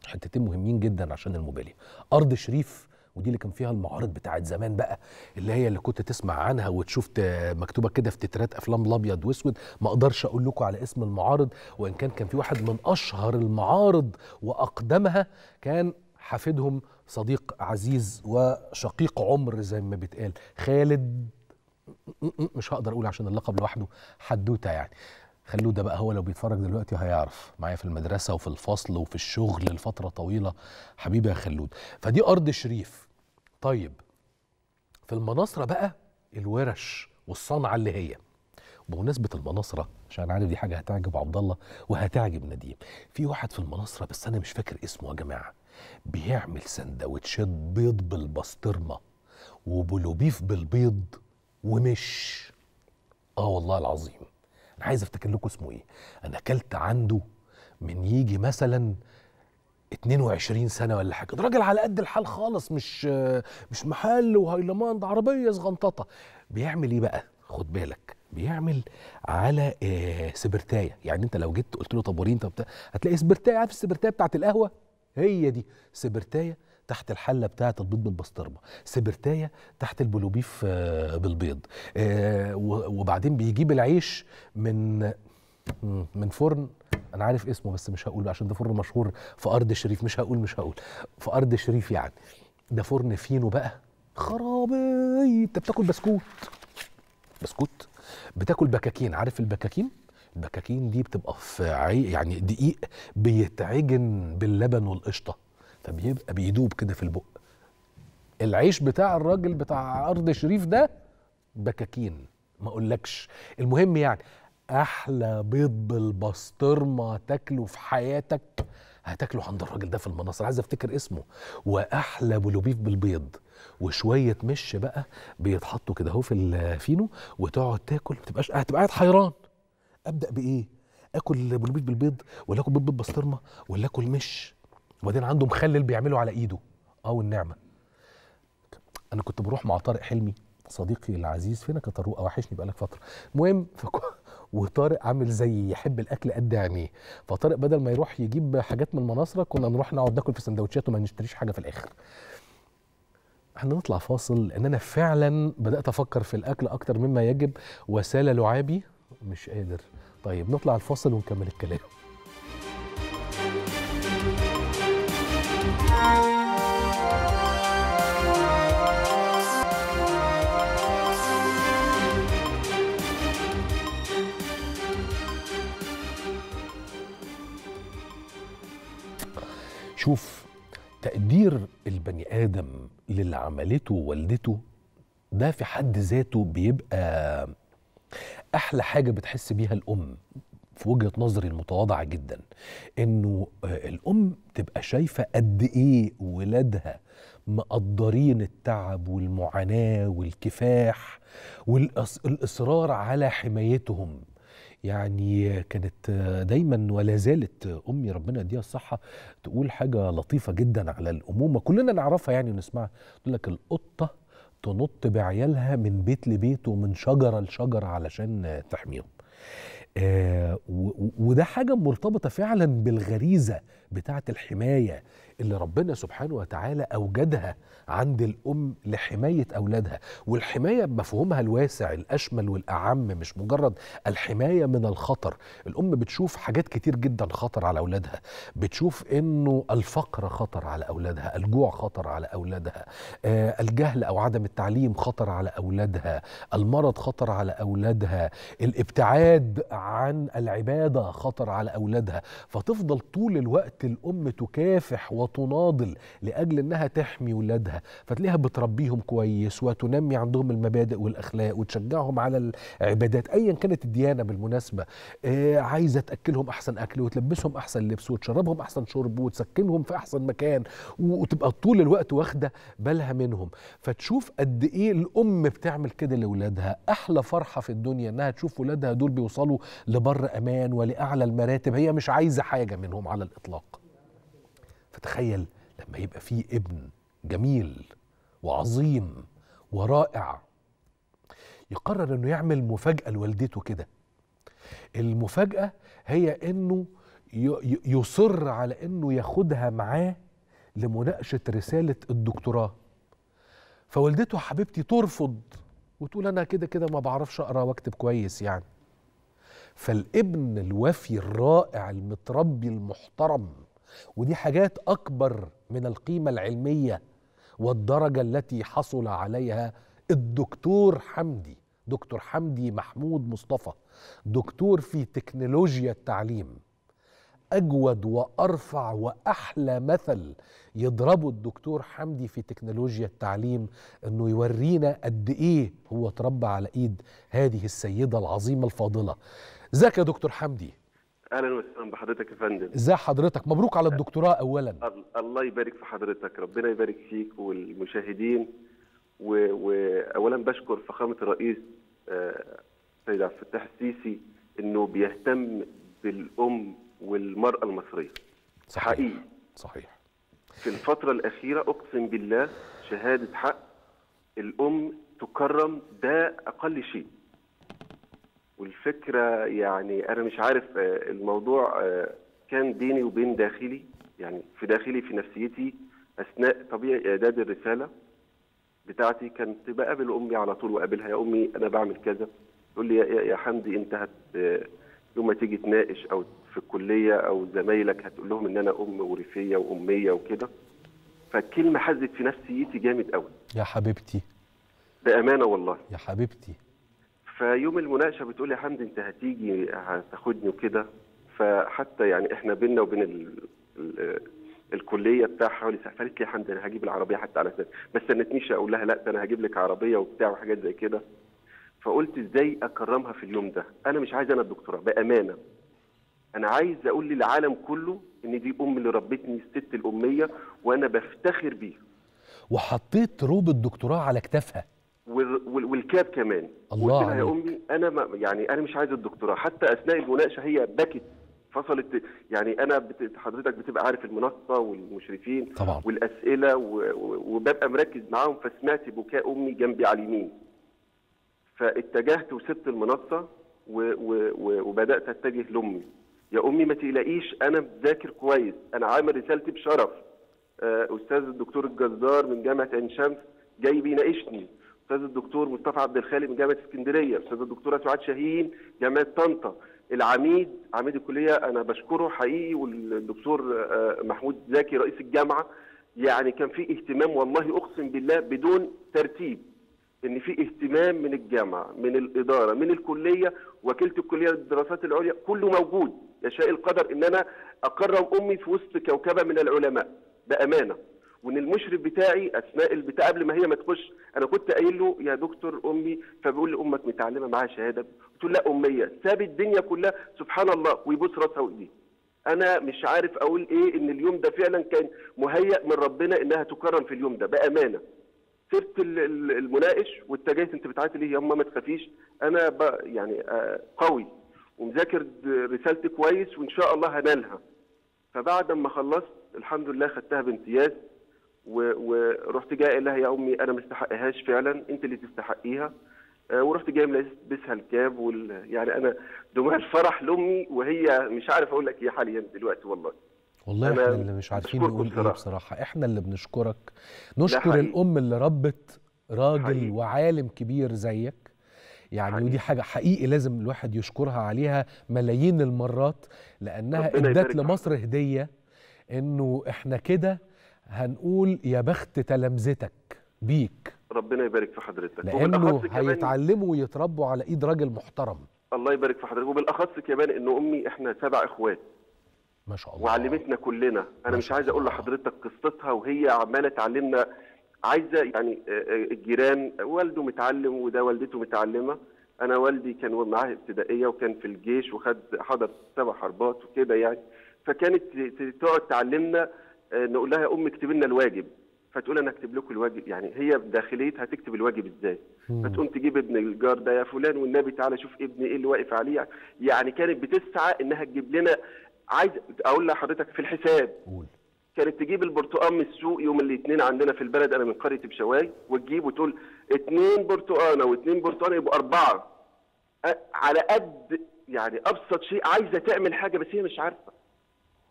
حتتين مهمين جدا عشان الموبيليا أرض شريف ودي اللي كان فيها المعارض بتاعت زمان بقى اللي هي اللي كنت تسمع عنها وتشوف مكتوبه كده في تترات افلام الابيض واسود ما اقدرش اقول لكم على اسم المعارض وان كان كان في واحد من اشهر المعارض واقدمها كان حفيدهم صديق عزيز وشقيق عمر زي ما بيتقال خالد مش هقدر اقول عشان اللقب لوحده حدوته يعني خلوه ده بقى هو لو بيتفرج دلوقتي هيعرف معايا في المدرسه وفي الفصل وفي الشغل لفتره طويله حبيبي يا خلود فدي ارض شريف طيب في المناصره بقى الورش والصنعه اللي هي بمناسبه المناصره عشان عارف دي حاجه هتعجب عبد الله وهتعجب نديم في واحد في المناصره بس انا مش فاكر اسمه يا جماعه بيعمل سندوتشات بيض بالبسطرمه وبلوبيف بالبيض ومش اه والله العظيم انا عايز افتكر لكم اسمه ايه انا اكلت عنده من يجي مثلا 22 سنه ولا حاجه ده راجل على قد الحال خالص مش مش محل وهيلماند ده عربيه صغنططه بيعمل ايه بقى خد بالك بيعمل على آه، سبرتايه يعني انت لو جيت قلت له طب وريني طب هتلاقي سبرتايه عارف السبرتايه بتاعت القهوه هي دي سبرتايه تحت الحلة بتاعة البيض بالبسطرمة سبرتاية تحت البلوبيف آه، بالبيض آه، وبعدين بيجيب العيش من من فرن انا عارف اسمه بس مش هقول عشان ده فرن مشهور في ارض شريف مش هقول مش هقول في ارض شريف يعني ده فرن فينو بقى خرابي انت بتاكل بسكوت بسكوت بتاكل بكاكين عارف البكاكين البكاكين دي بتبقى في يعني دقيق بيتعجن باللبن والقشطه فبيبقى بيدوب كده في البق العيش بتاع الراجل بتاع ارض شريف ده بكاكين ما اقولكش المهم يعني احلى بيض بالبسطرمه تاكله في حياتك هتاكله عند الراجل ده في المناصر عايز افتكر اسمه واحلى بلوبيف بالبيض وشويه مش بقى بيتحطوا كده اهو في الفينو وتقعد تاكل ما تبقاش هتبقى قاعد حيران ابدا بايه اكل بلوبيف بالبيض ولا اكل بيض بالبسطرمه ولا اكل مش وبعدين عنده مخلل بيعمله على ايده اه النعمه انا كنت بروح مع طارق حلمي صديقي العزيز فينا كانت واحشني وحشني بقالك فتره المهم فكنت وطارق عامل زيي يحب الاكل قد عينيه فطارق بدل ما يروح يجيب حاجات من المناصره كنا نروح نقعد ناكل في سندوتشات وما نشتريش حاجه في الاخر احنا نطلع فاصل لان انا فعلا بدات افكر في الاكل اكتر مما يجب وسال لعابي مش قادر طيب نطلع الفاصل ونكمل الكلام شوف تقدير البني ادم للي عملته والدته ده في حد ذاته بيبقى احلى حاجه بتحس بيها الام في وجهه نظري المتواضعه جدا انه آه، الام تبقى شايفه قد ايه ولادها مقدرين التعب والمعاناه والكفاح والاصرار على حمايتهم يعني كانت دايما ولا زالت امي ربنا يديها الصحه تقول حاجه لطيفه جدا على الامومه كلنا نعرفها يعني ونسمعها تقول لك القطه تنط بعيالها من بيت لبيت ومن شجره لشجره علشان تحميهم آه وده حاجه مرتبطه فعلا بالغريزه بتاعه الحمايه اللي ربنا سبحانه وتعالى أوجدها عند الأم لحماية أولادها والحماية بمفهومها الواسع الأشمل والأعم مش مجرد الحماية من الخطر الأم بتشوف حاجات كتير جدا خطر على أولادها بتشوف أنه الفقر خطر على أولادها الجوع خطر على أولادها آه الجهل أو عدم التعليم خطر على أولادها المرض خطر على أولادها الابتعاد عن العبادة خطر على أولادها فتفضل طول الوقت الأم تكافح وتناضل لاجل انها تحمي ولادها فتلاقيها بتربيهم كويس وتنمي عندهم المبادئ والاخلاق وتشجعهم على العبادات ايا كانت الديانه بالمناسبه آه عايزه تاكلهم احسن اكل وتلبسهم احسن لبس وتشربهم احسن شرب وتسكنهم في احسن مكان وتبقى طول الوقت واخده بالها منهم فتشوف قد ايه الام بتعمل كده لاولادها احلى فرحه في الدنيا انها تشوف ولادها دول بيوصلوا لبر امان ولاعلى المراتب هي مش عايزه حاجه منهم على الاطلاق فتخيل لما يبقى فيه ابن جميل وعظيم ورائع يقرر انه يعمل مفاجاه لوالدته كده المفاجاه هي انه يصر على انه ياخدها معاه لمناقشه رساله الدكتوراه فوالدته حبيبتي ترفض وتقول انا كده كده ما بعرفش اقرا واكتب كويس يعني فالابن الوفي الرائع المتربي المحترم ودي حاجات اكبر من القيمه العلميه والدرجه التي حصل عليها الدكتور حمدي دكتور حمدي محمود مصطفى دكتور في تكنولوجيا التعليم اجود وارفع واحلى مثل يضربه الدكتور حمدي في تكنولوجيا التعليم انه يورينا قد ايه هو اتربى على ايد هذه السيده العظيمه الفاضله ازيك يا دكتور حمدي اهلا وسهلا بحضرتك يا فندم ازي حضرتك مبروك على الدكتوراه اولا الله يبارك في حضرتك ربنا يبارك فيك والمشاهدين واولا بشكر فخامه الرئيس آه، سيد عبد الفتاح السيسي انه بيهتم بالام والمراه المصريه صحيح. حقيقي صحيح في الفتره الاخيره اقسم بالله شهاده حق الام تكرم ده اقل شيء والفكره يعني انا مش عارف آه، الموضوع آه، كان بيني وبين داخلي يعني في داخلي في نفسيتي اثناء طبيعي اعداد الرساله بتاعتي كنت بقابل امي على طول واقابلها يا امي انا بعمل كذا تقول لي يا حمدي انت هت آه، يوم ما تيجي تناقش او في الكليه او زمايلك هتقول لهم ان انا ام وريفيه واميه وكده فالكلمه حزت في نفسيتي جامد قوي يا حبيبتي بامانه والله يا حبيبتي فيوم المناقشه بتقول يا حمدي انت هتيجي هتاخدني وكده فحتى يعني احنا بينا وبين ال... ال... الكليه بتاع حوالي ساعه فقالت لي يا حمدي انا هجيب العربيه حتى على سنة. ما استنتنيش اقول لها لا ده انا هجيب لك عربيه وبتاع وحاجات زي كده فقلت ازاي اكرمها في اليوم ده انا مش عايز انا الدكتوراه بامانه انا عايز اقول للعالم كله ان دي ام اللي ربتني الست الاميه وانا بفتخر بيها وحطيت روب الدكتوراه على كتافها والكاب كمان الله قلت لها يا امي انا ما يعني انا مش عايز الدكتوراه حتى اثناء المناقشه هي بكت فصلت يعني انا بت... حضرتك بتبقى عارف المنصه والمشرفين طبعا. والاسئله وببقى مركز معاهم فسمعت بكاء امي جنبي على اليمين فاتجهت وسبت المنصه وبدات اتجه لامي يا امي ما تقلقيش انا بذاكر كويس انا عامل رسالتي بشرف آه، استاذ الدكتور الجزار من جامعه عين شمس جاي بيناقشني الاستاذ الدكتور مصطفى عبد الخالق من جامعه اسكندريه استاذ الدكتوره سعاد شاهين جامعه طنطا العميد عميد الكليه انا بشكره حقيقي والدكتور آه، محمود زكي رئيس الجامعه يعني كان في اهتمام والله اقسم بالله بدون ترتيب ان في اهتمام من الجامعه من الاداره من الكليه وكيله الكليه للدراسات العليا كله موجود يشاء القدر ان انا اقرر امي في وسط كوكبه من العلماء بامانه وان المشرف بتاعي اثناء البتاع قبل ما هي ما تخش انا كنت قايل له يا دكتور امي فبيقول لي امك متعلمه معاها شهاده قلت له لا اميه ساب الدنيا كلها سبحان الله ويبوس راسها وايديه انا مش عارف اقول ايه ان اليوم ده فعلا كان مهيأ من ربنا انها تكرم في اليوم ده بامانه سبت المناقش واتجهت انت بتعيط ليه يا اما ما تخافيش انا يعني آه، قوي ومذاكر رسالتي كويس وان شاء الله هنالها فبعد ما خلصت الحمد لله خدتها بامتياز ورحت جاي لها يا امي انا ما استحقهاش فعلا انت اللي تستحقيها آه، ورحت جاي ملبسها الكاب وال... يعني انا دموع الفرح لامي وهي مش عارف اقول لك ايه حاليا دلوقتي والله والله احنا اللي مش عارفين نقول ايه بصراحه احنا اللي بنشكرك نشكر الام اللي ربت راجل حقيقي. وعالم كبير زيك يعني ودي حاجه حقيقي لازم الواحد يشكرها عليها ملايين المرات لانها ادت لمصر هديه انه احنا كده هنقول يا بخت تلامذتك بيك ربنا يبارك في حضرتك لانه هيتعلموا ويتربوا على ايد راجل محترم الله يبارك في حضرتك وبالاخص كمان ان امي احنا سبع اخوات ما شاء الله وعلمتنا كلنا انا مش عايز اقول لحضرتك قصتها وهي عماله تعلمنا عايزه يعني آه، آه، الجيران والده متعلم وده والدته متعلمه انا والدي كان معاه ابتدائيه وكان في الجيش وخد حضر سبع حربات وكده يعني فكانت تقعد تعلمنا آه، نقول لها يا ام اكتبي لنا الواجب فتقول انا اكتب لكم الواجب يعني هي داخليتها تكتب الواجب ازاي فتقوم تجيب ابن الجار ده يا فلان والنبي تعالى شوف ابني ايه اللي واقف عليه يعني كانت بتسعى انها تجيب لنا عايز اقول لحضرتك في الحساب قول كانت تجيب البرتقال من السوق يوم الاثنين عندنا في البلد انا من قريه بشواي وتجيب وتقول اثنين برتقانه واثنين برتقانه يبقوا اربعه على قد يعني ابسط شيء عايزه تعمل حاجه بس هي مش عارفه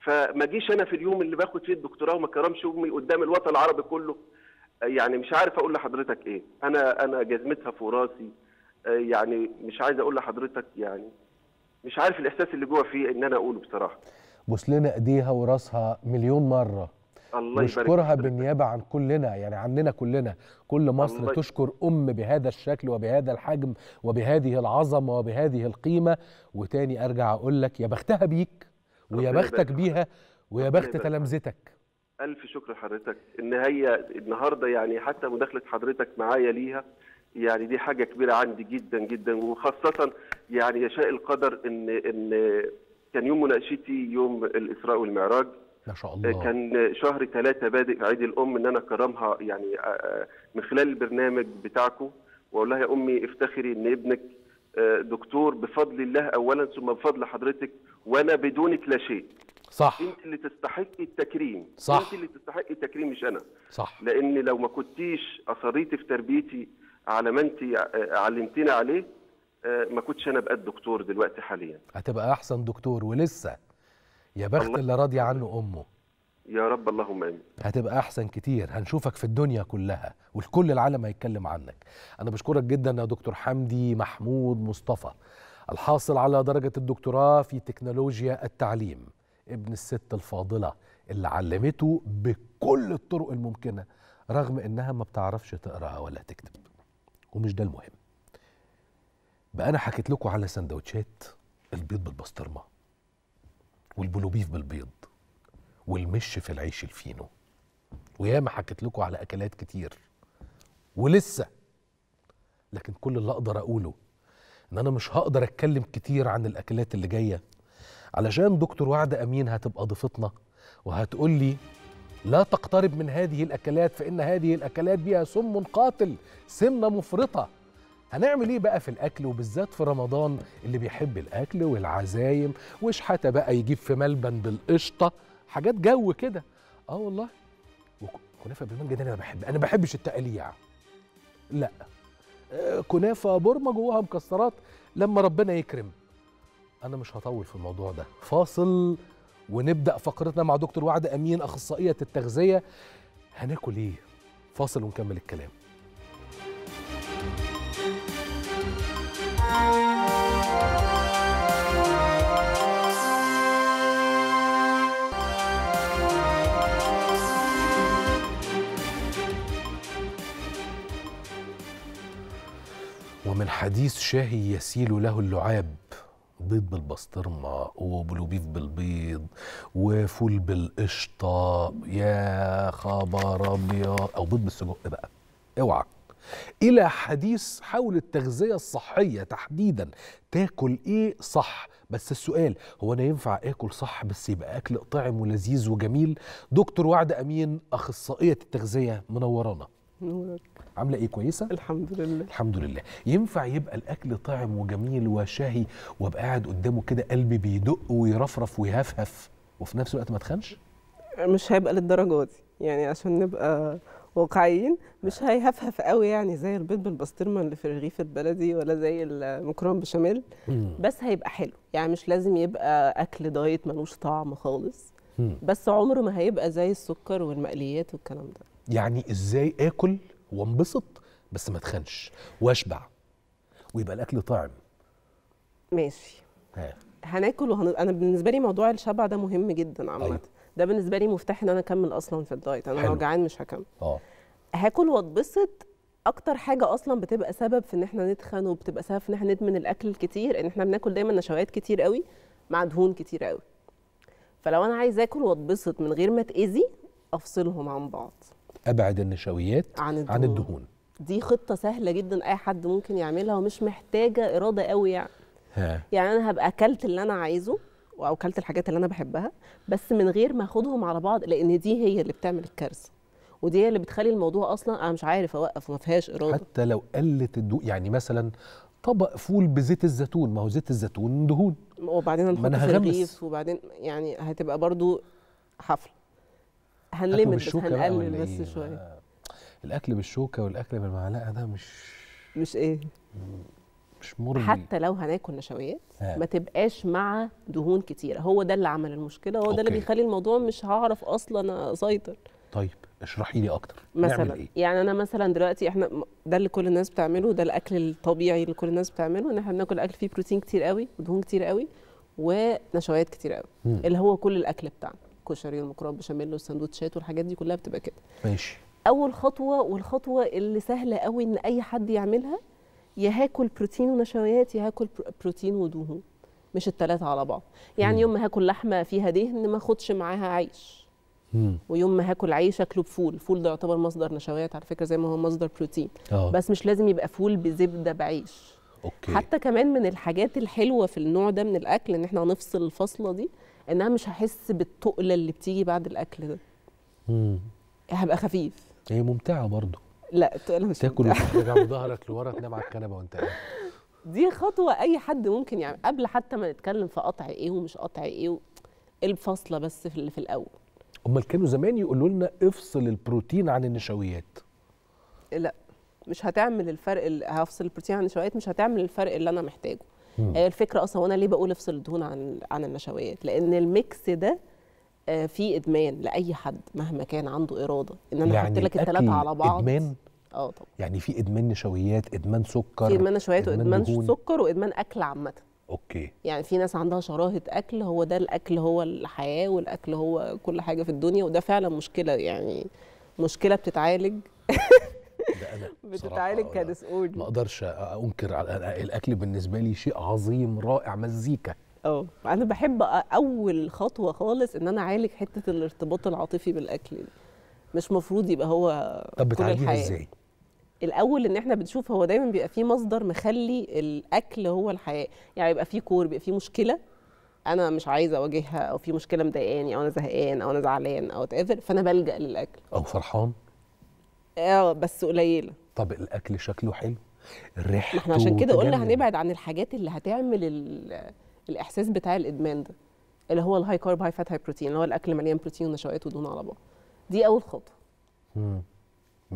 فما جيش انا في اليوم اللي باخد فيه الدكتوراه وما كرمش امي قدام الوطن العربي كله آه، يعني مش عارف اقول لحضرتك ايه انا انا جزمتها في راسي آه، يعني مش عايز اقول لحضرتك يعني مش عارف الاحساس اللي جوه فيه ان انا اقوله بصراحه بوس لنا ايديها وراسها مليون مره الله نشكرها بالنيابه عن كلنا يعني عننا كلنا كل مصر الله تشكر ام بهذا الشكل وبهذا الحجم وبهذه العظمه وبهذه القيمه وتاني ارجع اقول لك يا بختها بيك ويا بختك بيها ويا بخت تلامذتك الف شكر لحضرتك ان هي النهارده يعني حتى مداخله حضرتك معايا ليها يعني دي حاجه كبيره عندي جدا جدا وخاصه يعني يشاء القدر ان ان كان يوم مناقشتي يوم الاسراء والمعراج ما شاء الله كان شهر ثلاثة بادئ عيد الام ان انا كرمها يعني آه، آه، من خلال البرنامج بتاعكم واقول لها يا امي افتخري ان ابنك آه، دكتور بفضل الله اولا ثم بفضل حضرتك وانا بدونك لا شيء صح انت اللي تستحقي التكريم صح انت اللي تستحقي التكريم مش انا صح لان لو ما كنتيش اصريتي في تربيتي على ما انت آه، علمتينا عليه آه، ما كنتش انا بقى الدكتور دلوقتي حاليا هتبقى احسن دكتور ولسه يا بخت اللي راضيه عنه امه يا رب اللهم امين هتبقى احسن كتير هنشوفك في الدنيا كلها والكل العالم هيتكلم عنك انا بشكرك جدا يا دكتور حمدي محمود مصطفى الحاصل على درجة الدكتوراه في تكنولوجيا التعليم ابن الست الفاضلة اللي علمته بكل الطرق الممكنة رغم إنها ما بتعرفش تقرأ ولا تكتب ومش ده المهم بقى أنا حكيت لكم على سندوتشات البيض بالبسطرمة والبلوبيف بالبيض والمش في العيش الفينو وياما حكيت لكم على أكلات كتير ولسه لكن كل اللي أقدر أقوله ان انا مش هقدر اتكلم كتير عن الاكلات اللي جايه علشان دكتور وعد امين هتبقى ضيفتنا وهتقول لي لا تقترب من هذه الاكلات فان هذه الاكلات بها سم قاتل سمنه مفرطه هنعمل ايه بقى في الاكل وبالذات في رمضان اللي بيحب الاكل والعزايم حتى بقى يجيب في ملبن بالقشطه حاجات جو كده اه والله كنافه بالمانجا دي انا بحب انا ما بحبش التقليع لا آه، كنافه برمه جواها مكسرات لما ربنا يكرم انا مش هطول في الموضوع ده فاصل ونبدا فقرتنا مع دكتور وعد امين اخصائيه التغذيه هناكل ايه فاصل ونكمل الكلام ومن حديث شاهي يسيل له اللعاب بيض بالبسطرمة وبلوبيف بالبيض وفول بالقشطة يا خبر أبيض أو بيض بالسجق بقى اوعى إلى حديث حول التغذية الصحية تحديدا تاكل إيه صح بس السؤال هو أنا ينفع آكل صح بس يبقى أكل طعم ولذيذ وجميل دكتور وعد أمين أخصائية التغذية منورانا نورك عامله ايه كويسه الحمد لله الحمد لله ينفع يبقى الاكل طعم وجميل وشهي وابقى قاعد قدامه كده قلبي بيدق ويرفرف ويهفهف وفي نفس الوقت ما تخنش مش هيبقى للدرجه دي يعني عشان نبقى واقعيين مش هيهفهف قوي يعني زي البيض بالبسطرمه اللي في الرغيف البلدي ولا زي المكرونه بشاميل بس هيبقى حلو يعني مش لازم يبقى اكل دايت ملوش طعم خالص بس عمره ما هيبقى زي السكر والمقليات والكلام ده يعني ازاي اكل وانبسط بس ما اتخنش واشبع ويبقى الاكل طعم ماشي ها. هناكل وهن... انا بالنسبه لي موضوع الشبع ده مهم جدا عامه أيوه. ده بالنسبه لي مفتاح ان انا اكمل اصلا في الدايت انا لو جعان مش هكمل اه هاكل واتبسط اكتر حاجه اصلا بتبقى سبب في ان احنا نتخن وبتبقى سبب في ان احنا ندمن الاكل الكتير ان احنا بناكل دايما نشويات كتير قوي مع دهون كتير قوي فلو انا عايز اكل واتبسط من غير ما تاذي افصلهم عن بعض ابعد النشويات عن الدهون, عن الدهون. دي خطه سهله جدا اي حد ممكن يعملها ومش محتاجه اراده قوي يعني ها. يعني انا هبقى اكلت اللي انا عايزه او اكلت الحاجات اللي انا بحبها بس من غير ما اخدهم على بعض لان دي هي اللي بتعمل الكارثه ودي هي اللي بتخلي الموضوع اصلا انا مش عارف اوقف ما فيهاش اراده حتى لو قلت الدهون يعني مثلا طبق فول بزيت الزيتون ما هو زيت الزيتون دهون وبعدين هنحط في الرغيف وبعدين يعني هتبقى برضو حفله هنلمت بس هنقلل بس إيه؟ شويه الاكل بالشوكه والاكل بالمعلقه ده مش مش ايه مش مرضي حتى لو هناكل نشويات ما تبقاش مع دهون كتيره هو ده اللي عمل المشكله هو ده اللي بيخلي الموضوع مش هعرف اصلا اسيطر طيب اشرحي لي اكتر مثلا إيه؟ يعني انا مثلا دلوقتي احنا ده اللي كل الناس بتعمله ده الاكل الطبيعي اللي كل الناس بتعمله ان احنا بناكل اكل فيه بروتين كتير قوي ودهون كتير قوي ونشويات كتير قوي م. اللي هو كل الاكل بتاعنا الكشري والمكرونه بشاميل والسندوتشات والحاجات دي كلها بتبقى كده ماشي اول خطوه والخطوه اللي سهله قوي ان اي حد يعملها يا هاكل بروتين ونشويات يا هاكل بروتين ودهون مش الثلاثه على بعض يعني يوم ما هاكل لحمه فيها دهن ما اخدش معاها عيش ويوم ما هاكل عيش اكله بفول الفول ده يعتبر مصدر نشويات على فكره زي ما هو مصدر بروتين أوه. بس مش لازم يبقى فول بزبده بعيش أوكي. حتى كمان من الحاجات الحلوه في النوع ده من الاكل ان احنا هنفصل الفصله دي ان انا مش هحس بالتقله اللي بتيجي بعد الاكل ده امم هبقى خفيف هي ممتعه برضه لا التقله مش تاكل وترجع ظهرك لورا تنام على الكنبه وانت قاعد دي خطوه اي حد ممكن يعني قبل حتى ما نتكلم في قطع ايه ومش قطع ايه و... إيه الفاصله بس في اللي في الاول امال كانوا زمان يقولوا لنا افصل البروتين عن النشويات لا مش هتعمل الفرق هفصل البروتين عن النشويات مش هتعمل الفرق اللي انا محتاجه آه، الفكره اصلا وانا ليه بقول افصل الدهون عن عن النشويات لان الميكس ده آه، في ادمان لاي حد مهما كان عنده اراده ان انا يعني احط لك الثلاثه على بعض ادمان اه طبعا يعني في ادمان نشويات ادمان سكر في ادمان نشويات وادمان سكر وادمان اكل عامه اوكي يعني في ناس عندها شراهه اكل هو ده الاكل هو الحياه والاكل هو كل حاجه في الدنيا وده فعلا مشكله يعني مشكله بتتعالج ده انا بتتعالج ما اقدرش انكر على الاكل بالنسبه لي شيء عظيم رائع مزيكا اه انا بحب اول خطوه خالص ان انا اعالج حته الارتباط العاطفي بالاكل دي مش مفروض يبقى هو طب بتعالجيه ازاي الاول ان احنا بنشوف هو دايما بيبقى فيه مصدر مخلي الاكل هو الحياه يعني يبقى فيه كور بيبقى فيه مشكله انا مش عايزه اواجهها او في مشكله مضايقاني او انا زهقان او انا زعلان او تقفل فانا بلجا للاكل او فرحان اه بس قليله طب الاكل شكله حلو ريحته احنا عشان كده قلنا هنبعد عن الحاجات اللي هتعمل الاحساس بتاع الادمان ده اللي هو الهاي كارب هاي فات هاي بروتين اللي هو الاكل مليان بروتين ونشويات ودهون على بعض دي اول خطوه امم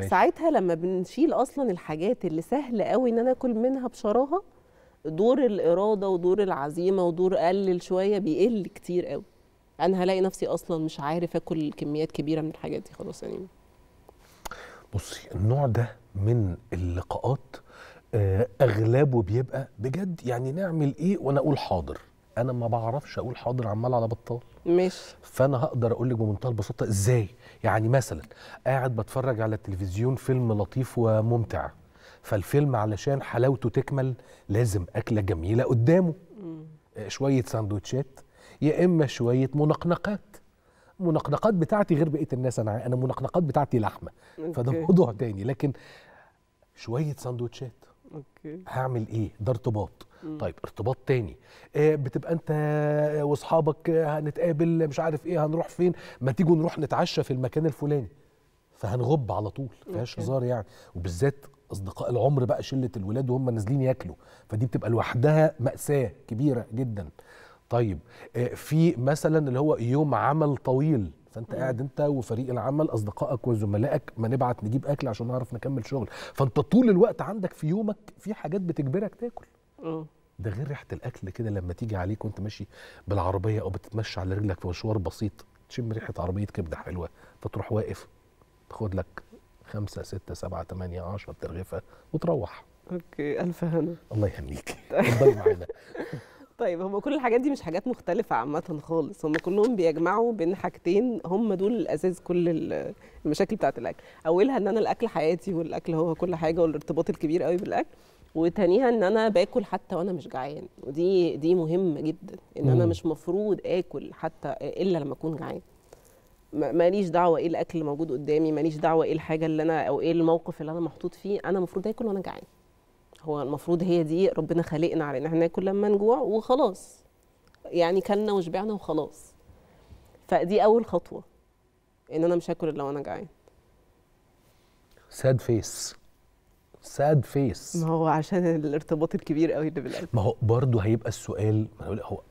ساعتها لما بنشيل اصلا الحاجات اللي سهل قوي ان انا اكل منها بشراهه دور الاراده ودور العزيمه ودور قلل شويه بيقل كتير قوي انا هلاقي نفسي اصلا مش عارف اكل كميات كبيره من الحاجات دي خلاص يعني بصي النوع ده من اللقاءات آه، اغلبه بيبقى بجد يعني نعمل ايه وانا اقول حاضر انا ما بعرفش اقول حاضر عمال على بطال ماشي فانا هقدر اقول لك بمنتهى البساطه ازاي يعني مثلا قاعد بتفرج على التلفزيون فيلم لطيف وممتع فالفيلم علشان حلاوته تكمل لازم اكله جميله قدامه آه، شويه سندوتشات يا اما شويه منقنقات منقنقات بتاعتي غير بقيه الناس انا انا منقنقات بتاعتي لحمه فده موضوع تاني لكن شويه سندوتشات اوكي هعمل ايه ده ارتباط طيب ارتباط تاني آه بتبقى انت واصحابك آه، هنتقابل مش عارف ايه هنروح فين ما تيجوا نروح نتعشى في المكان الفلاني فهنغب على طول فيهاش هزار يعني وبالذات اصدقاء العمر بقى شله الولاد وهم نازلين ياكلوا فدي بتبقى لوحدها ماساه كبيره جدا طيب آه، في مثلا اللي هو يوم عمل طويل فانت قاعد انت وفريق العمل اصدقائك وزملائك ما نبعت نجيب اكل عشان نعرف نكمل شغل فانت طول الوقت عندك في يومك في حاجات بتجبرك تاكل ده غير ريحه الاكل كده لما تيجي عليك وانت ماشي بالعربيه او بتتمشى على رجلك في مشوار بسيط تشم ريحه عربيه كبده حلوه فتروح واقف تاخد لك خمسة ستة سبعة ثمانية عشرة ترغيفة وتروح اوكي الف هنا الله يهنيك اتفضلي معانا طيب هم كل الحاجات دي مش حاجات مختلفة عامة خالص هم كلهم بيجمعوا بين حاجتين هم دول الأساس كل المشاكل بتاعة الأكل أولها إن أنا الأكل حياتي والأكل هو كل حاجة والارتباط الكبير قوي بالأكل وتانيها ان انا باكل حتى وانا مش جعان ودي دي مهمه جدا ان مم. انا مش مفروض اكل حتى الا لما اكون جعان ماليش دعوه ايه الاكل اللي موجود قدامي ماليش دعوه ايه الحاجه اللي انا او ايه الموقف اللي انا محطوط فيه انا المفروض اكل وانا جعان هو المفروض هي دي ربنا خلقنا على ان احنا ناكل لما نجوع وخلاص يعني كلنا وشبعنا وخلاص فدي اول خطوه ان انا مش هاكل الا وانا جعان ساد فيس ساد فيس ما هو عشان الارتباط الكبير قوي اللي بالقلب ما هو برضه هيبقى السؤال هو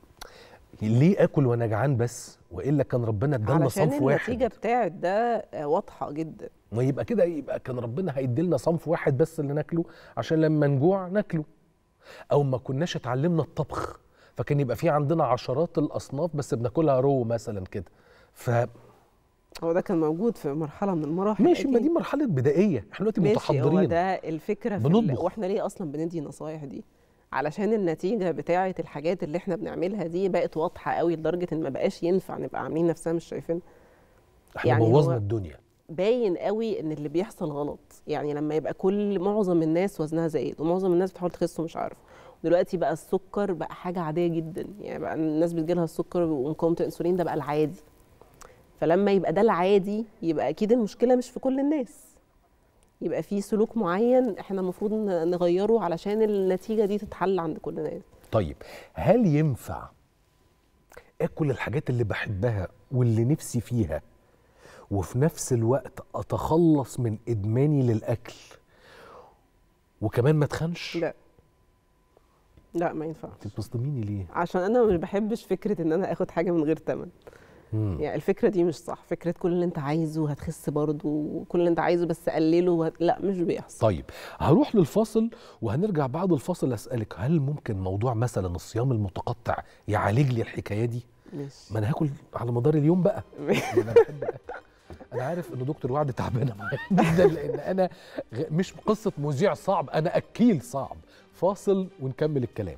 ليه اكل وانا جعان بس والا كان ربنا ادالنا صنف واحد علشان النتيجه بتاعت ده واضحه جدا ما يبقى كده يبقى كان ربنا لنا صنف واحد بس اللي ناكله عشان لما نجوع ناكله او ما كناش اتعلمنا الطبخ فكان يبقى في عندنا عشرات الاصناف بس بناكلها رو مثلا كده ف هو ده كان موجود في مرحله من المراحل ماشي ما دي مرحله بدائيه احنا دلوقتي متحضرين ماشي هو ده الفكره في ال... واحنا ليه اصلا بندي النصايح دي علشان النتيجه بتاعه الحاجات اللي احنا بنعملها دي بقت واضحه قوي لدرجه ان ما بقاش ينفع نبقى عاملين نفسنا مش شايفين احنا يعني بوظنا الدنيا باين قوي ان اللي بيحصل غلط يعني لما يبقى كل معظم الناس وزنها زايد ومعظم الناس بتحاول تخس ومش عارفه دلوقتي بقى السكر بقى حاجه عاديه جدا يعني بقى الناس بتجيلها السكر ومقاومه الانسولين ده بقى العادي فلما يبقى ده العادي يبقى اكيد المشكله مش في كل الناس يبقى في سلوك معين احنا المفروض نغيره علشان النتيجه دي تتحل عند كل ناس يعني. طيب هل ينفع اكل الحاجات اللي بحبها واللي نفسي فيها وفي نفس الوقت اتخلص من ادماني للاكل وكمان ما اتخنش لا لا ما ينفعش انت بتصدميني ليه عشان انا مش بحبش فكره ان انا اخد حاجه من غير ثمن مم. يعني الفكره دي مش صح فكره كل اللي انت عايزه هتخس برضه وكل اللي انت عايزه بس قلله وهت... لا مش بيحصل طيب هروح للفاصل وهنرجع بعد الفاصل اسالك هل ممكن موضوع مثلا الصيام المتقطع يعالج لي الحكايه دي ماشي ما انا هاكل على مدار اليوم بقى انا بحب انا عارف ان دكتور وعد تعبانه معايا جدا لان انا مش قصه مذيع صعب انا اكيل صعب فاصل ونكمل الكلام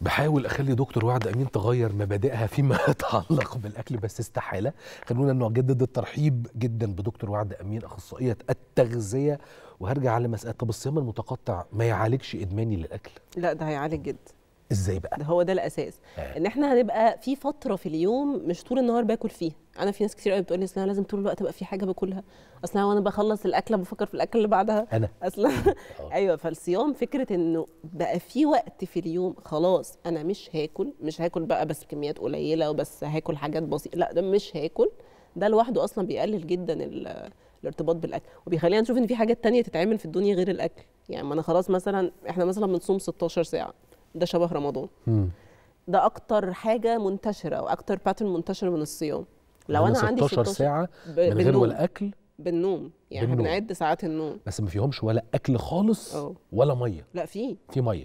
بحاول اخلي دكتور وعد امين تغير مبادئها فيما يتعلق بالاكل بس استحاله خلونا نجدد الترحيب جدا بدكتور وعد امين اخصائيه التغذيه وهرجع على مساله طب الصيام المتقطع ما يعالجش ادماني للاكل لا ده هيعالج جدا ازاي بقى ده هو ده الاساس آه. ان احنا هنبقى في فتره في اليوم مش طول النهار باكل فيها انا في ناس كتير قوي بتقول لي انا لازم طول الوقت ابقى في حاجه باكلها اصل انا وانا بخلص الاكله بفكر في الاكل اللي بعدها انا اصل آه. ايوه فالصيام فكره انه بقى في وقت في اليوم خلاص انا مش هاكل مش هاكل بقى بس كميات قليله وبس هاكل حاجات بسيطه لا ده مش هاكل ده لوحده اصلا بيقلل جدا الارتباط بالاكل وبيخلينا نشوف ان في حاجات تانية تتعمل في الدنيا غير الاكل يعني ما انا خلاص مثلا احنا مثلا بنصوم 16 ساعه ده شبه رمضان م. ده اكتر حاجه منتشره او اكتر باترن منتشر من الصيام لو يعني انا عندي 16 ساعه من غير ولا اكل بالنوم يعني بالنوم. بنعد ساعات النوم بس ما فيهمش ولا اكل خالص أوه. ولا ميه لا في في ميه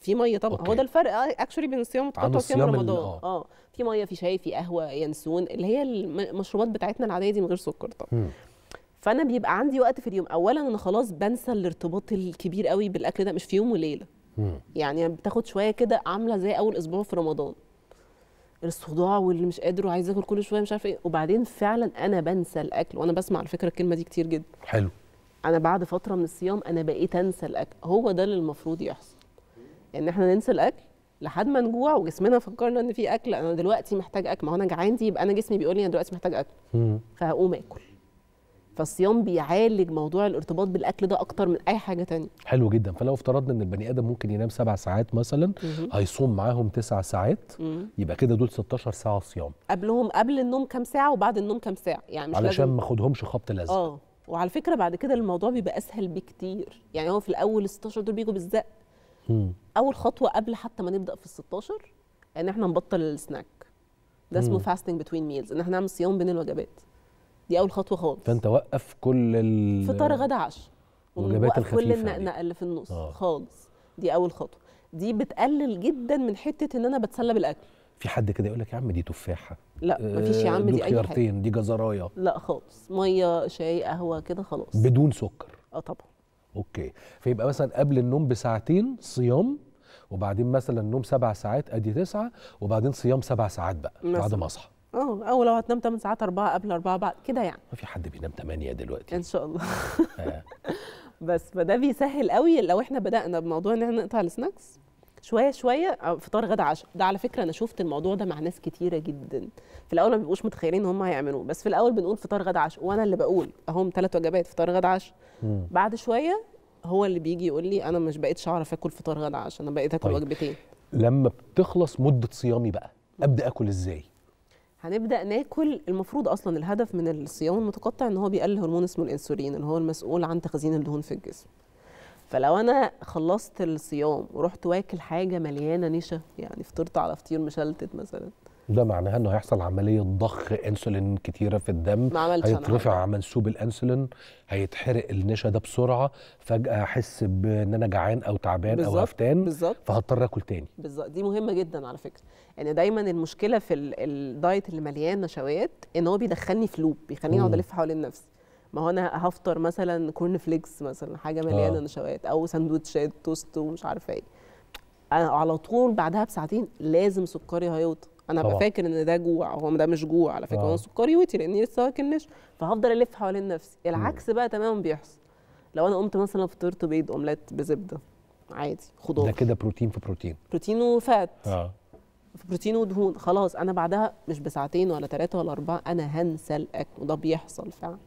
في ميه طبعا هو ده الفرق اكشولي آه، بين الصيام والتقطع وصيام رمضان اه آه في ميه في شاي في قهوه ينسون اللي هي المشروبات بتاعتنا العاديه دي من غير سكر طبعا فانا بيبقى عندي وقت في اليوم اولا انا خلاص بنسى الارتباط الكبير قوي بالاكل ده مش في يوم وليله مم. يعني بتاخد شويه كده عامله زي اول اسبوع في رمضان الصداع واللي مش قادر وعايز اكل كل شويه مش عارف ايه وبعدين فعلا انا بنسى الاكل وانا بسمع على فكره الكلمه دي كتير جدا حلو انا بعد فتره من الصيام انا بقيت انسى الاكل هو ده اللي المفروض يحصل ان يعني احنا ننسى الاكل لحد ما نجوع وجسمنا فكرنا ان في اكل انا دلوقتي محتاج اكل ما هو انا جعان دي يبقى انا جسمي بيقول لي انا دلوقتي محتاج اكل فهقوم اكل فالصيام بيعالج موضوع الارتباط بالاكل ده اكتر من اي حاجه تانية حلو جدا فلو افترضنا ان البني ادم ممكن ينام سبع ساعات مثلا هيصوم معاهم تسع ساعات مه. يبقى كده دول 16 ساعه صيام قبلهم قبل النوم كام ساعه وبعد النوم كام ساعه يعني مش علشان لازم... ما خدهمش خبط لازم اه وعلى فكره بعد كده الموضوع بيبقى اسهل بكتير يعني هو في الاول 16 دول بيجوا بالزق اول خطوه قبل حتى ما نبدا في ال 16 ان يعني احنا نبطل السناك ده اسمه فاستنج بتوين ميلز ان احنا نعمل صيام بين الوجبات دي اول خطوه خالص فانت وقف كل ال فطار غدا عشاء وجبات الخفيفه كل النقنقه اللي في النص آه. خالص دي اول خطوه دي بتقلل جدا من حته ان انا بتسلى بالاكل في حد كده يقول لك يا عم دي تفاحه لا آه مفيش يا عم دي, دي اي حاجه دي جزرايه لا خالص ميه شاي قهوه كده خلاص بدون سكر اه طبعا اوكي فيبقى مثلا قبل النوم بساعتين صيام وبعدين مثلا نوم سبع ساعات ادي تسعه وبعدين صيام سبع ساعات بقى بعد ما اصحى اه او لو هتنام 8 ساعات 4 قبل 4 بعد كده يعني ما في حد بينام 8 دلوقتي ان شاء الله آه. بس فده بيسهل قوي لو احنا بدانا بموضوع ان احنا نقطع السناكس شويه شويه فطار غدا عشاء ده على فكره انا شفت الموضوع ده مع ناس كتيره جدا في الاول ما بيبقوش متخيلين هم هيعملوه بس في الاول بنقول فطار غدا عشاء وانا اللي بقول اهم ثلاث وجبات فطار غدا عشاء بعد شويه هو اللي بيجي يقول لي انا مش بقيتش اعرف اكل فطار غدا عشاء انا بقيت اكل طيب. وجبتين لما بتخلص مده صيامي بقى ابدا اكل ازاي هنبدا ناكل المفروض اصلا الهدف من الصيام المتقطع ان هو بيقلل هرمون اسمه الانسولين اللي هو المسؤول عن تخزين الدهون في الجسم فلو انا خلصت الصيام ورحت واكل حاجه مليانه نشا يعني فطرت على فطير مشلتت مثلا ده معناها انه هيحصل عمليه ضخ انسولين كتيره في الدم هيترفع منسوب الانسولين هيتحرق النشا ده بسرعه فجاه احس بان انا جعان او تعبان بالزبط. او هفتان بالظبط فهضطر اكل تاني بالظبط دي مهمه جدا على فكره يعني دايما المشكله في الدايت اللي مليان نشويات ان هو بيدخلني في لوب بيخليني اقعد الف حوالين نفسي ما هو انا هفطر مثلا كورن فليكس مثلا حاجه مليانه آه. نشويات او سندوتشات توست ومش عارفه ايه على طول بعدها بساعتين لازم سكري هيوطى انا هبقى فاكر ان ده جوع هو ده مش جوع على فكره هو آه. سكريوتي لاني لسه واكل نشا فهفضل الف حوالين نفسي العكس بقى تماما بيحصل لو انا قمت مثلا فطرت بيض اومليت بزبده عادي خضار ده كده بروتين في بروتين بروتين وفات اه بروتين ودهون خلاص انا بعدها مش بساعتين ولا ثلاثه ولا اربعه انا هنسى الاكل وده بيحصل فعلا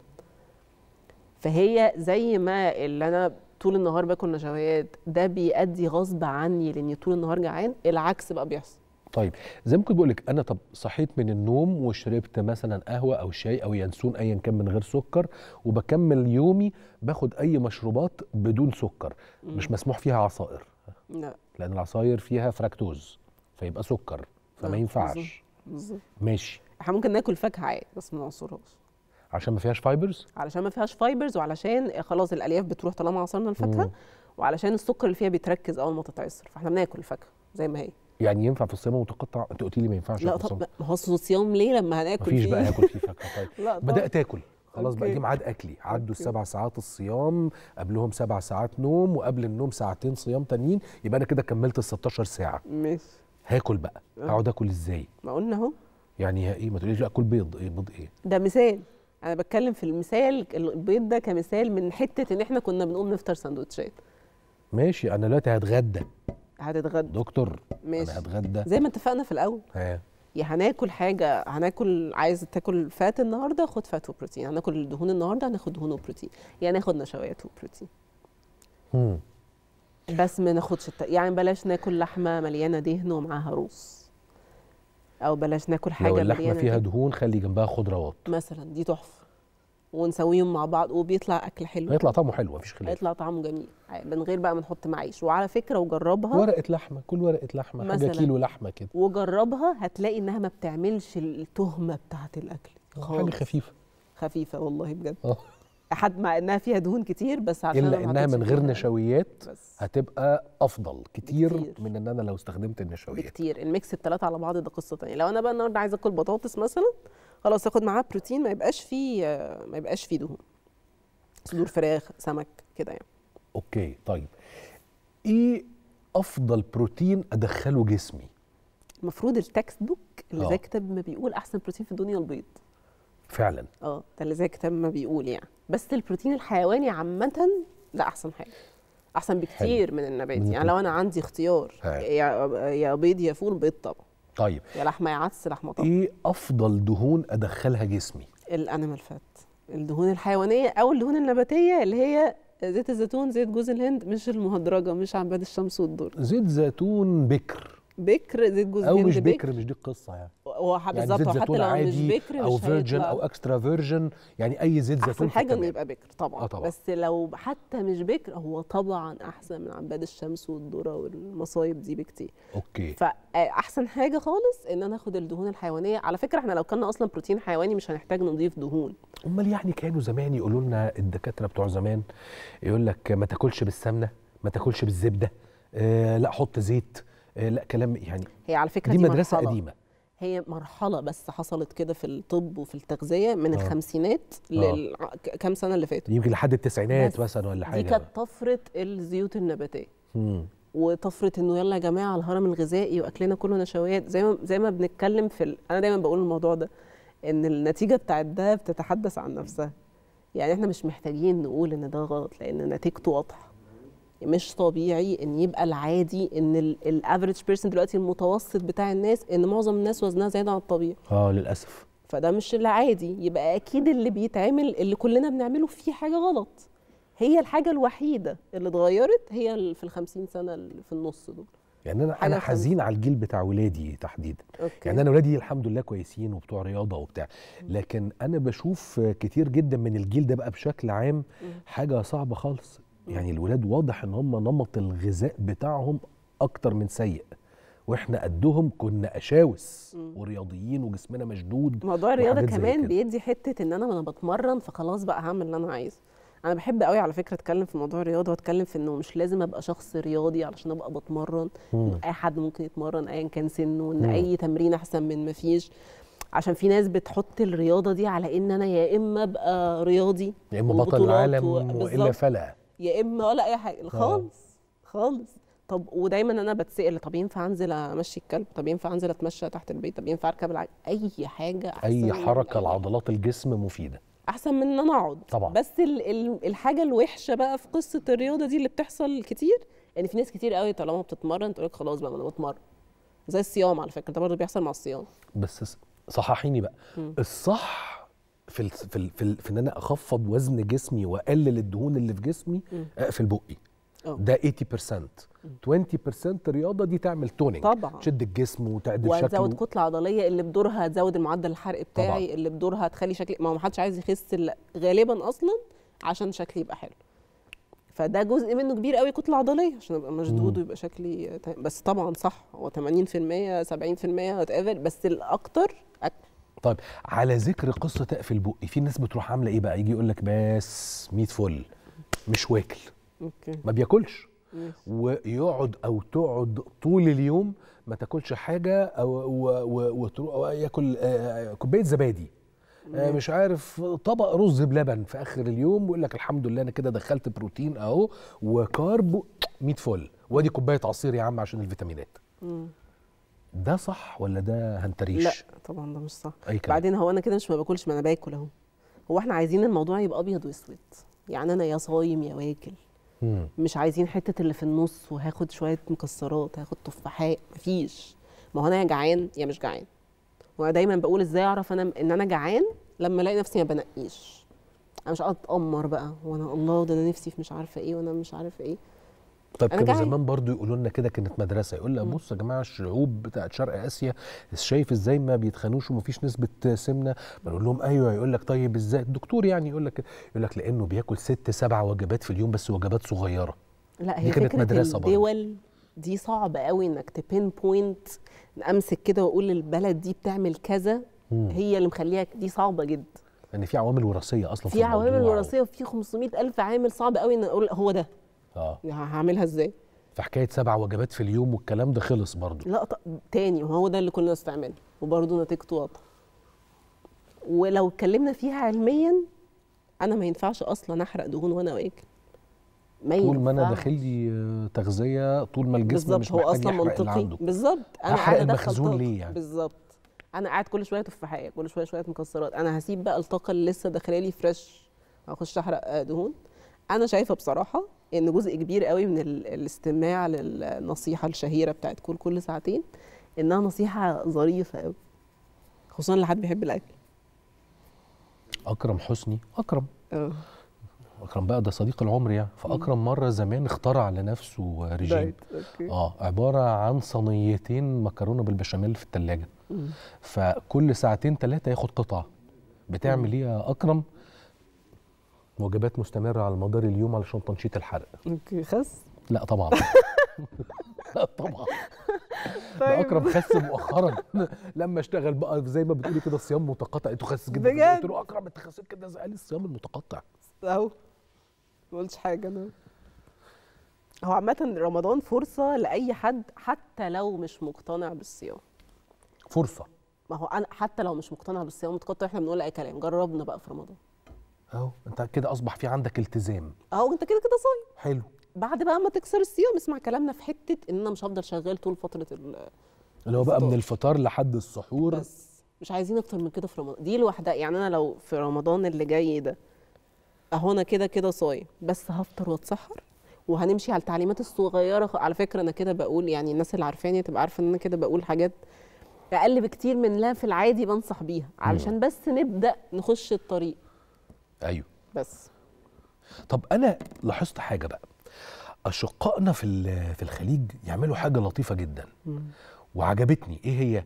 فهي زي ما اللي انا طول النهار باكل نشويات ده بيأدي غصب عني لاني طول النهار جعان العكس بقى بيحصل طيب زي ما كنت بقول لك انا طب صحيت من النوم وشربت مثلا قهوه او شاي او ينسون ايا كان من غير سكر وبكمل يومي باخد اي مشروبات بدون سكر مش مسموح فيها عصائر لا لان العصاير فيها فراكتوز فيبقى سكر فما آه، ينفعش بالظبط ماشي احنا ممكن ناكل فاكهه عادي بس ما نعصرهاش عشان ما فيهاش فايبرز علشان ما فيهاش فايبرز وعلشان خلاص الالياف بتروح طالما عصرنا الفاكهه وعلشان السكر اللي فيها بيتركز اول ما تتعصر فاحنا بناكل الفاكهه زي ما هي يعني ينفع في الصيام متقطع انت قلتي لي ما ينفعش لا طب ما هو الصيام ليه لما هناكل مفيش بقى هاكل فيه فاكهه طيب بدات اكل خلاص بقى دي ميعاد اكلي عدوا السبع ساعات الصيام قبلهم سبع ساعات نوم وقبل النوم ساعتين صيام تانيين يبقى انا كده كملت ال 16 ساعه ماشي هاكل بقى اقعد آه. اكل ازاي ما قلنا اهو يعني ايه ما تقوليش اكل بيض ايه بيض ايه ده مثال انا بتكلم في المثال البيض ده كمثال من حته ان احنا كنا بنقوم نفطر سندوتشات ماشي انا دلوقتي هتغدى هتتغدى دكتور ماشي انا هتغدى زي ما اتفقنا في الاول ايه يا هناكل حاجه هناكل عايز تاكل فات النهارده خد فات وبروتين هناكل دهون النهارده هناخد دهون وبروتين يعني ناخد نشويات وبروتين امم بس ما ناخدش الت... يعني بلاش ناكل لحمه مليانه دهن ومعاها روس او بلاش ناكل حاجه لو اللحمه مليانة فيها دهون خلي جنبها خضروات مثلا دي تحفه ونسويهم مع بعض وبيطلع اكل حلو هيطلع طعمه حلو مفيش خلاف هيطلع طعمه جميل من غير بقى ما نحط معيش وعلى فكره وجربها ورقه لحمه كل ورقه لحمه مثلاً. حاجه كيلو لحمه كده وجربها هتلاقي انها ما بتعملش التهمه بتاعه الاكل خالص حاجه خفيفه خفيفه والله بجد اه حد مع انها فيها دهون كتير بس عشان الا انها من غير نشويات بس. هتبقى افضل كتير, كتير من ان انا لو استخدمت النشويات كتير الميكس الثلاثه على بعض ده قصه ثانيه لو انا بقى النهارده عايزه اكل بطاطس مثلا خلاص تاخد معاه بروتين ما يبقاش فيه ما يبقاش فيه دهون صدور فراخ سمك كده يعني اوكي طيب ايه افضل بروتين ادخله جسمي المفروض التكست بوك اللي آه. زي كتاب ما بيقول احسن بروتين في الدنيا البيض فعلا اه ده اللي زي كتاب ما بيقول يعني بس البروتين الحيواني عامه ده احسن حاجه احسن بكتير حلو. من النباتي يعني لو انا عندي اختيار يا بيض يا فول بيض طبعا طيب يا لحمه يا عدس لحمه طبعا ايه افضل دهون ادخلها جسمي الانيمال فات الدهون الحيوانيه او الدهون النباتيه اللي هي زيت الزيتون زيت جوز الهند مش المهدرجه مش عباد الشمس والدر زيت زيتون بكر بكر زيت جوز او يعني مش بكر, مش دي القصه يعني هو يعني زيت زيتون عادي مش او فيرجن او اكسترا فيرجن يعني اي زيت زيتون احسن حاجه انه يبقى بكر طبعا آه طبعا بس لو حتى مش بكر هو طبعا احسن من عباد الشمس والذره والمصايب دي بكتير اوكي فاحسن آه، حاجه خالص ان انا اخد الدهون الحيوانيه على فكره احنا لو كنا اصلا بروتين حيواني مش هنحتاج نضيف دهون امال يعني كانوا زمان يقولوا لنا الدكاتره بتوع زمان يقول لك ما تاكلش بالسمنه ما تاكلش بالزبده آه لا حط زيت آه، لا كلام يعني هي على فكره دي, دي مدرسه مرحلة. قديمه هي مرحله بس حصلت كده في الطب وفي التغذيه من آه. الخمسينات آه. لل... آه. كام سنه اللي فاتوا يمكن لحد التسعينات مثلا ولا حاجه دي كانت طفره الزيوت النباتيه امم وطفره انه يلا يا جماعه الهرم الغذائي واكلنا كله نشويات زي ما زي ما بنتكلم في ال... انا دايما بقول الموضوع ده ان النتيجه بتاعت ده بتتحدث عن نفسها يعني احنا مش محتاجين نقول ان ده غلط لان نتيجته واضحه مش طبيعي ان يبقى العادي ان الافريج بيرسون دلوقتي المتوسط بتاع الناس ان معظم الناس وزنها زايد عن الطبيعي اه للاسف فده مش العادي يبقى اكيد اللي بيتعمل اللي كلنا بنعمله فيه حاجه غلط هي الحاجه الوحيده اللي اتغيرت هي في ال 50 سنه اللي في النص دول يعني انا انا حزين على الجيل بتاع ولادي تحديدا يعني انا ولادي الحمد لله كويسين وبتوع رياضه وبتاع لكن انا بشوف كتير جدا من الجيل ده بقى بشكل عام حاجه صعبه خالص يعني الولاد واضح ان هم نمط الغذاء بتاعهم اكتر من سيء واحنا قدهم كنا اشاوس ورياضيين وجسمنا مشدود موضوع الرياضه كمان بيدي حته ان انا انا بتمرن فخلاص بقى هعمل اللي انا عايزه انا بحب قوي على فكره اتكلم في موضوع الرياضه واتكلم في انه مش لازم ابقى شخص رياضي علشان ابقى بتمرن اي حد ممكن يتمرن ايا كان سنه ان اي تمرين احسن من ما فيش عشان في ناس بتحط الرياضه دي على ان انا يا اما ابقى رياضي يا اما بطل العالم والا فلا يا اما ولا اي حاجه آه. خالص خالص طب ودايما انا بتسال طب ينفع انزل امشي الكلب طب ينفع انزل اتمشى تحت البيت طب ينفع اركب العجل اي حاجه أحسن اي حركه لعضلات الجسم مفيده احسن من ان انا اقعد طبعا بس ال الحاجه الوحشه بقى في قصه الرياضه دي اللي بتحصل كتير ان يعني في ناس كتير قوي طالما بتتمرن تقول لك خلاص بقى انا بتمرن زي الصيام على فكره ده برضه بيحصل مع الصيام بس صححيني بقى م. الصح في الـ في الـ في, الـ في ان انا اخفض وزن جسمي واقلل الدهون اللي في جسمي اقفل آه، بقي أه. ده 80% 20% رياضه دي تعمل تونينج طبعا تشد الجسم وتعدل شكله وتزود كتله عضليه اللي بدورها تزود المعدل الحرق بتاعي طبعا. اللي بدورها تخلي شكلي ما هو محدش عايز يخس غالبا اصلا عشان شكلي يبقى حلو فده جزء منه كبير قوي كتله عضليه عشان ابقى مشدود ويبقى شكلي بس طبعا صح هو 80% 70% وات ايفر بس الاكتر اكل طيب على ذكر قصه تقفل بقي في ناس بتروح عامله ايه بقى يجي يقول لك بس ميت فل مش واكل اوكي ما بياكلش ويقعد او تقعد طول اليوم ما تاكلش حاجه او ياكل آه، آه، كوبايه زبادي آه، مش عارف طبق رز بلبن في اخر اليوم ويقول لك الحمد لله انا كده دخلت بروتين اهو وكارب 100 فل وادي كوبايه عصير يا عم عشان الفيتامينات ده صح ولا ده هنتريش لا طبعا ده مش صح أي كلام. بعدين هو انا كده مش ما باكلش ما انا باكل اهو هو احنا عايزين الموضوع يبقى ابيض واسود يعني انا يا صايم يا واكل مم. مش عايزين حته اللي في النص وهاخد شويه مكسرات هاخد تفاحات مفيش ما هو انا يا جعان يا مش جعان وانا دايما بقول ازاي اعرف انا ان انا جعان لما الاقي نفسي ما بنقيش انا مش قاعده اتامر بقى وانا الله ده انا نفسي في مش عارفه ايه وانا مش عارفه ايه طيب كانوا زمان برضو يقولوا لنا كده كانت مدرسه يقول لك بص يا جماعه الشعوب بتاعت شرق اسيا شايف ازاي ما بيتخانوش ومفيش نسبه سمنه بنقول لهم ايوه يقول لك طيب ازاي الدكتور يعني يقول لك يقول لك لانه بياكل ست سبع وجبات في اليوم بس وجبات صغيره لا هي دي كانت مدرسه الدول دي صعب قوي انك تبين بوينت امسك كده واقول البلد دي بتعمل كذا مم. هي اللي مخليها دي صعبه جدا ان يعني في عوامل وراثيه اصلا في, في عوامل وراثيه وفي 500 الف عامل صعب قوي ان اقول هو ده اه هعملها ازاي فحكايه سبع وجبات في اليوم والكلام ده خلص برضه لا تاني وهو ده اللي كنا نستعمله وبرضه نتيجته واضحه ولو اتكلمنا فيها علميا انا ما ينفعش اصلا احرق دهون وانا واكل ما طول ما انا داخل لي آه، تغذيه طول ما الجسم مش هو اصلا منطقي بالظبط انا احرق المخزون ليه يعني بالظبط انا قاعد كل شويه تفاحيه كل شويه شويه مكسرات انا هسيب بقى الطاقه اللي لسه داخله لي فريش هخش احرق آه، دهون انا شايفه بصراحه ان جزء كبير قوي من الاستماع للنصيحه الشهيره بتاعت كل كل ساعتين انها نصيحه ظريفه قوي خصوصا لحد بيحب الاكل اكرم حسني اكرم أوه. اكرم بقى ده صديق العمر يعني فاكرم مره زمان اخترع لنفسه ريجيم اه عباره عن صينيتين مكرونه بالبشاميل في الثلاجه فكل ساعتين ثلاثه ياخد قطعه بتعمل ايه يا اكرم وجبات مستمره على مدار اليوم علشان تنشيط الحرق خس لا طبعا لا طبعا طيب. اكرم خس مؤخرا لما اشتغل بقى زي ما بتقولي كده صيام متقطع انتوا خس جدا بجد قلت له اكرم انت خسيت كده قال الصيام المتقطع اهو ما قلتش حاجه انا هو عامة رمضان فرصة لأي حد حتى لو مش مقتنع بالصيام فرصة ما هو أنا حتى لو مش مقتنع بالصيام متقطع احنا بنقول أي كلام جربنا بقى في رمضان اهو انت كده اصبح في عندك التزام اهو انت كده كده صايم حلو بعد بقى ما تكسر الصيام اسمع كلامنا في حته ان انا مش هفضل شغال طول فتره اللي هو بقى من الفطار لحد السحور بس مش عايزين اكتر من كده في رمضان دي لوحدها يعني انا لو في رمضان اللي جاي ده اهو انا كده كده صايم بس هفطر واتسحر وهنمشي على التعليمات الصغيره على فكره انا كده بقول يعني الناس اللي عارفاني تبقى عارفه ان انا كده بقول حاجات اقل بكتير من لا في العادي بنصح بيها علشان بس نبدا نخش الطريق ايوه بس طب انا لاحظت حاجه بقى اشقائنا في في الخليج يعملوا حاجه لطيفه جدا مم. وعجبتني ايه هي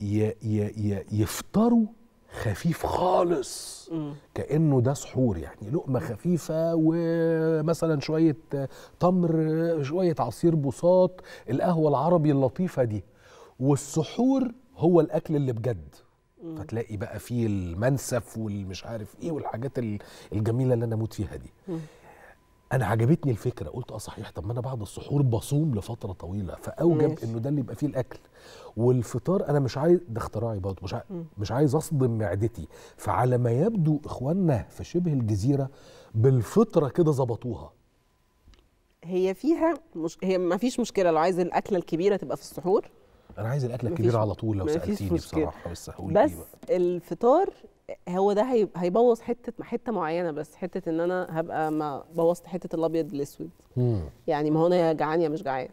ي ي يفطروا خفيف خالص مم. كانه ده سحور يعني لقمه خفيفه ومثلا شويه تمر شويه عصير بوصات القهوه العربي اللطيفه دي والسحور هو الاكل اللي بجد فتلاقي بقى فيه المنسف والمش عارف ايه والحاجات الجميله اللي انا اموت فيها دي مم. انا عجبتني الفكره قلت اه صحيح طب ما انا بعد السحور بصوم لفتره طويله فاوجب ماشي. انه ده اللي يبقى فيه الاكل والفطار انا مش عايز ده اختراعي برضه مش عايز مش عايز اصدم معدتي فعلى ما يبدو اخواننا في شبه الجزيره بالفطره كده ظبطوها هي فيها مش هي ما فيش مشكله لو عايز الاكله الكبيره تبقى في السحور انا عايز الاكله الكبيره على طول لو سالتيني بصراحه بس هقول بس الفطار هو ده هيبوظ حته حته معينه بس حته ان انا هبقى ما بوظت حته الابيض الاسود يعني ما هو انا يا جعان يا مش جعان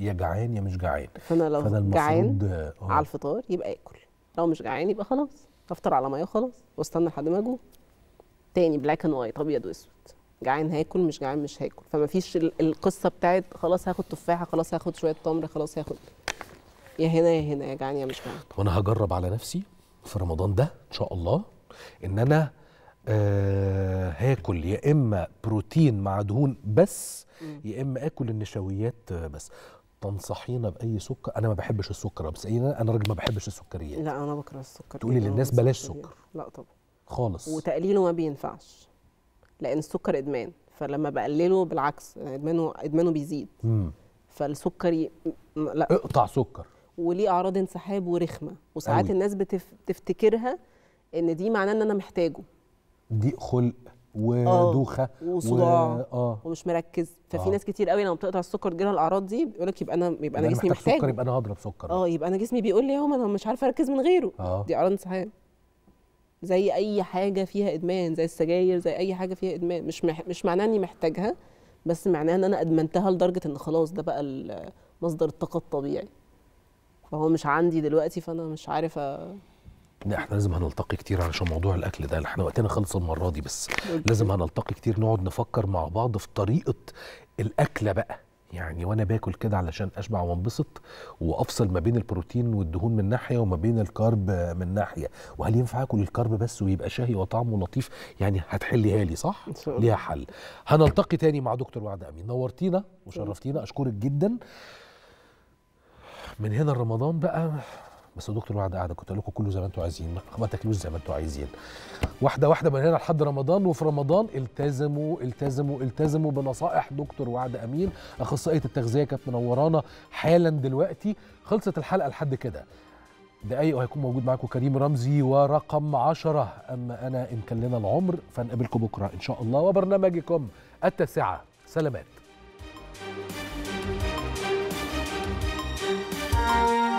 يا جعان يا مش جعان فانا لو فأنا جعان آه. على الفطار يبقى اكل لو مش جعان يبقى خلاص افطر على ميه وخلاص واستنى لحد ما اجوع تاني بلاك اند وايت ابيض واسود جعان هاكل مش جعان مش هاكل فما فيش القصه بتاعت خلاص هاخد تفاحه خلاص هاخد شويه تمر خلاص هاخد يا هنا يا هنا يا جعان يا مش جعان طب انا هجرب على نفسي في رمضان ده ان شاء الله ان انا آه هاكل يا اما بروتين مع دهون بس يا اما اكل النشويات بس تنصحينا باي سكر انا ما بحبش السكر بس انا إيه، انا راجل ما بحبش السكريات لا انا بكره السكر تقولي للناس بلاش سكر لا طبعا خالص وتقليله ما بينفعش لان السكر ادمان فلما بقلله بالعكس ادمانه ادمانه بيزيد مم. فالسكري لا اقطع سكر وليه اعراض انسحاب ورخمه وساعات أوي. أيوة. الناس بتفتكرها ان دي معناه ان انا محتاجه ضيق خلق آه. ودوخه وصداع و... آه. ومش مركز ففي آه. ناس كتير قوي لما بتقطع السكر تجيلها الاعراض دي بيقول لك يبقى انا يبقى انا جسمي محتاج سكر يبقى انا هضرب سكر اه يبقى انا جسمي بيقول لي اهو انا مش عارفه اركز من غيره آه. دي اعراض انسحاب زي اي حاجه فيها ادمان زي السجاير زي اي حاجه فيها ادمان مش مح... مش معناه اني محتاجها بس معناه ان انا ادمنتها لدرجه ان خلاص ده بقى مصدر الطاقه الطبيعي فهو مش عندي دلوقتي فانا مش عارف لا احنا لازم هنلتقي كتير علشان موضوع الاكل ده احنا وقتنا خلص المره دي بس لازم هنلتقي كتير نقعد نفكر مع بعض في طريقه الاكله بقى يعني وانا باكل كده علشان اشبع وانبسط وافصل ما بين البروتين والدهون من ناحيه وما بين الكارب من ناحيه وهل ينفع اكل الكارب بس ويبقى شهي وطعمه لطيف يعني هتحليها لي صح ليها حل هنلتقي تاني مع دكتور وعد امين نورتينا وشرفتينا اشكرك جدا من هنا لرمضان بقى بس يا دكتور وعد قاعده كنت اقول لكم كله زي ما انتم عايزين ما تاكلوش زي ما انتم عايزين واحده واحده من هنا لحد رمضان وفي رمضان التزموا التزموا التزموا بنصائح دكتور وعد امين اخصائيه التغذيه كانت منورانا حالا دلوقتي خلصت الحلقه لحد كده دقايق وهيكون موجود معاكم كريم رمزي ورقم عشرة أما أنا إن كان لنا العمر فنقابلكم بكرة إن شاء الله وبرنامجكم التاسعة سلامات Música